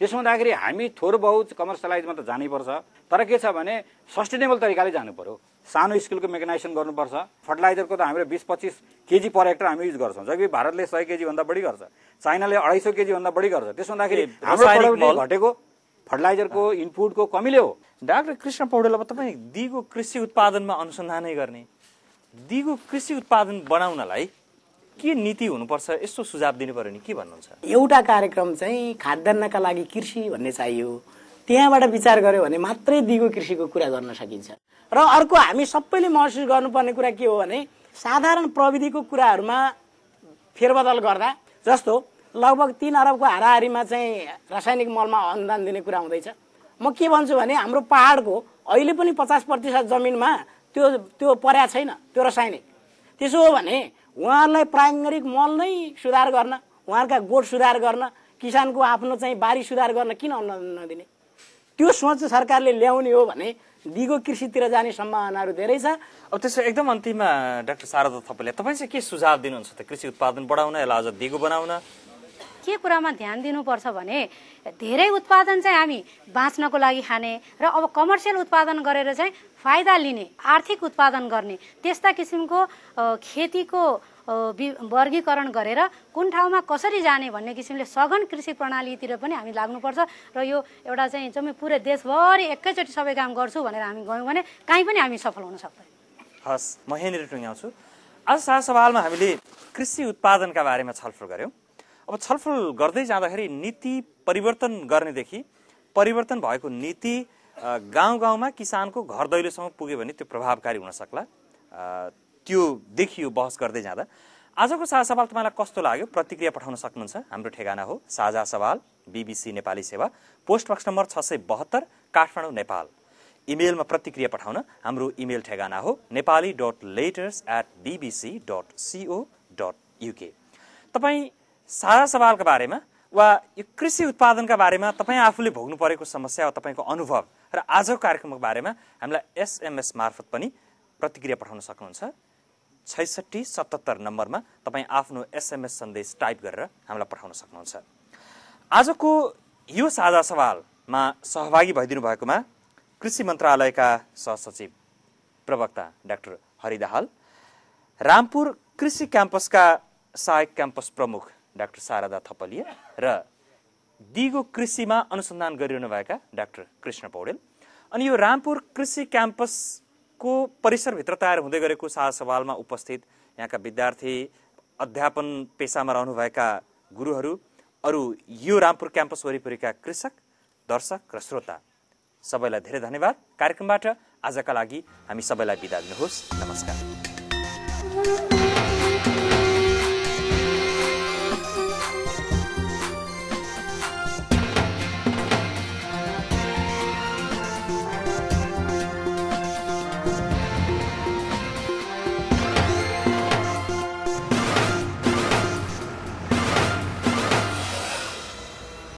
त्यसो हुँदाखेरि हामी थोर बहुत कमर्सियलाइजमा त जानैपर्छ तर के छ भने सस्टेनेबल तरिकाले जानु पऱ्यो सानो स्केलको मेकनाइजेसन गर्नुपर्छ फर्टिलाइजरको त हामीले बिस पच्चिस केजी पर हेक्टर हामी युज गर्छौँ जबकि भारतले सय केजीभन्दा बढी गर्छ चाइनाले अढाई सय केजीभन्दा बढी गर्छ त्यसो हुँदाखेरि हाम्रो घटेको फर्टिलाइजरको इनपुटको कमीले हो डाक्टर कृष्ण पौडेल अब तपाईँ दिगो कृषि उत्पादनमा अनुसन्धानै गर्ने दिगो कृषि उत्पादन बनाउनलाई के नीति हुनुपर्छ यस्तो सुझाव दिनु पर्यो नि के भन्नुहुन्छ एउटा कार्यक्रम चाहिँ खाद्यान्नका लागि कृषि भन्ने चाहियो त्यहाँबाट विचार गर्यो भने मात्रै दिगो कृषिको कुरा गर्न सकिन्छ र अर्को हामी सबैले महसुस गर्नुपर्ने कुरा के हो भने साधारण प्रविधिको कुराहरूमा फेरबदल गर्दा जस्तो लगभग तिन अरबको हाराहारीमा चाहिँ रासायनिक मलमा अनुदान दिने कुरा हुँदैछ म के भन्छु भने हाम्रो पाहाडको अहिले पनि पचास प्रतिशत जमिनमा त्यो त्यो पर्या छैन त्यो रासायनिक त्यसो हो भने उहाँहरूलाई प्राङ्गारिक मल नै सुधार गर्न उहाँहरूका गोठ सुधार गर्न किसानको आफ्नो चाहिँ बारी सुधार गर्न किन अनुदान नदिने त्यो सोच सरकारले ल्याउने हो भने दिगो कृषितिर जाने सम्भावनाहरू धेरै छ अब त्यसो एकदम अन्तिममा डाक्टर शारदा थपले तपाईँ चाहिँ के सुझाव दिनुहुन्छ त कृषि उत्पादन बढाउन यसलाई अझ दिगो बनाउन के कुरामा ध्यान दिनुपर्छ भने धेरै उत्पादन चाहिँ हामी बाँच्नको लागि खाने र अब कमर्सियल उत्पादन गरेर चाहिँ फाइदा लिने आर्थिक उत्पादन गर्ने त्यस्ता किसिमको खेतीको वर्गीकरण गरेर कुन ठाउँमा कसरी जाने भन्ने किसिमले सघन कृषि प्रणालीतिर पनि हामी लाग्नुपर्छ र यो एउटा चाहिँ जम्मै पुरै देशभरि एकैचोटि सबै काम गर्छु भनेर हामी गयौँ भने काहीँ पनि हामी सफल हुन सक्दैन हस् म यहाँनिर टुङ्ग्याउँछु आज सार सवालमा हामीले कृषि उत्पादनका बारेमा छलफल गऱ्यौँ अब छलफल गर्दै जाँदाखेरि नीति परिवर्तन गर्नेदेखि परिवर्तन भएको नीति गाउँ गाउँमा किसानको घर दैलोसम्म पुग्यो भने त्यो प्रभावकारी हुन सक्ला त्यो देखियो बहस गर्दै जाँदा आजको साझा सवाल तपाईँलाई कस्तो लाग्यो प्रतिक्रिया पठाउन सक्नुहुन्छ हाम्रो ठेगाना हो साझा सवाल बिबिसी नेपाली सेवा पोस्ट बक्स नम्बर छ सय बहत्तर काठमाडौँ नेपाल इमेलमा प्रतिक्रिया पठाउन हाम्रो इमेल ठेगाना हो Nepali dot letters at BBC dot co dot UK तपाईँ साझा सवालका बारेमा वा यो कृषि उत्पादनका बारेमा तपाईँ आफूले भोग्नु परेको समस्या वा तपाईँको अनुभव र आजको कार्यक्रमको बारेमा हामीलाई एसएमएस मार्फत पनि प्रतिक्रिया पठाउन सक्नुहुन्छ छैसठी सतहत्तर नम्बरमा तपाईँ आफ्नो एसएमएस सन्देश टाइप गरेर हामीलाई पठाउन सक्नुहुन्छ आजको यो साझा सवालमा सहभागी भइदिनु भएकोमा कृषि मन्त्रालयका सहसचिव प्रवक्ता डाक्टर हरिदाहाल रामपुर कृषि क्याम्पसका सहायक क्याम्पस प्रमुख डाक्टर शारदा थपलिया र दिगो कृषिमा अनुसन्धान गरिरहनु भएका डाक्टर कृष्ण पौडेल अनि यो रामपुर कृषि क्याम्पस को परिसरभित्र तयार हुँदै गरेको साझा सवालमा उपस्थित यहाँका विद्यार्थी अध्यापन पेसामा रहनुभएका गुरुहरू अरू यो रामपुर क्याम्पस वरिपरिका कृषक दर्शक र श्रोता सबैलाई धेरै धन्यवाद कार्यक्रमबाट आजका लागि हामी सबैलाई बिदा दिनुहोस् नमस्कार